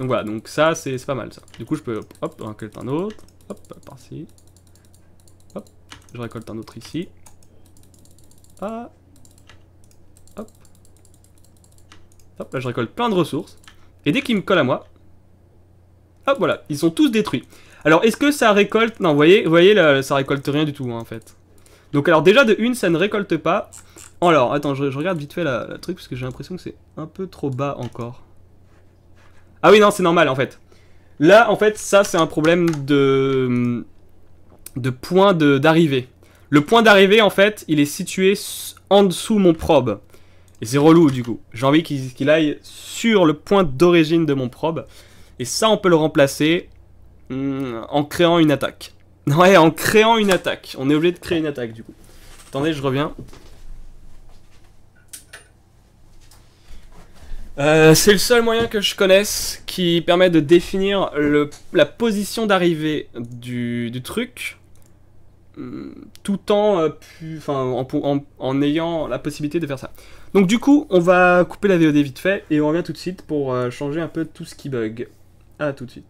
Donc voilà, donc ça c'est pas mal ça. Du coup je peux, hop, on un autre. Hop, par ici. Hop, je récolte un autre ici. Ah. Hop. Hop, là je récolte plein de ressources. Et dès qu'il me colle à moi, hop voilà, ils sont tous détruits. Alors, est-ce que ça récolte... Non, vous voyez, vous voyez ça récolte rien du tout, hein, en fait. Donc, alors déjà, de une, ça ne récolte pas. Alors, attends, je, regarde vite fait la, truc, parce que j'ai l'impression que c'est un peu trop bas encore. Ah oui, non, c'est normal, en fait. Là, en fait, ça, c'est un problème de... de point d'arrivée. le point d'arrivée, en fait, il est situé en dessous mon probe. Et c'est relou, du coup. J'ai envie qu'il aille sur le point d'origine de mon probe. Et ça, on peut le remplacer Hmm, en créant une attaque. (laughs) Ouais, en créant une attaque. On est obligé de créer une attaque, du coup. Attendez, je reviens. Euh, c'est le seul moyen que je connaisse qui permet de définir la position d'arrivée du, truc hmm, tout euh, en, en, ayant la possibilité de faire ça. Donc du coup, on va couper la VOD vite fait et on revient tout de suite pour euh, changer un peu tout ce qui bug. A tout de suite.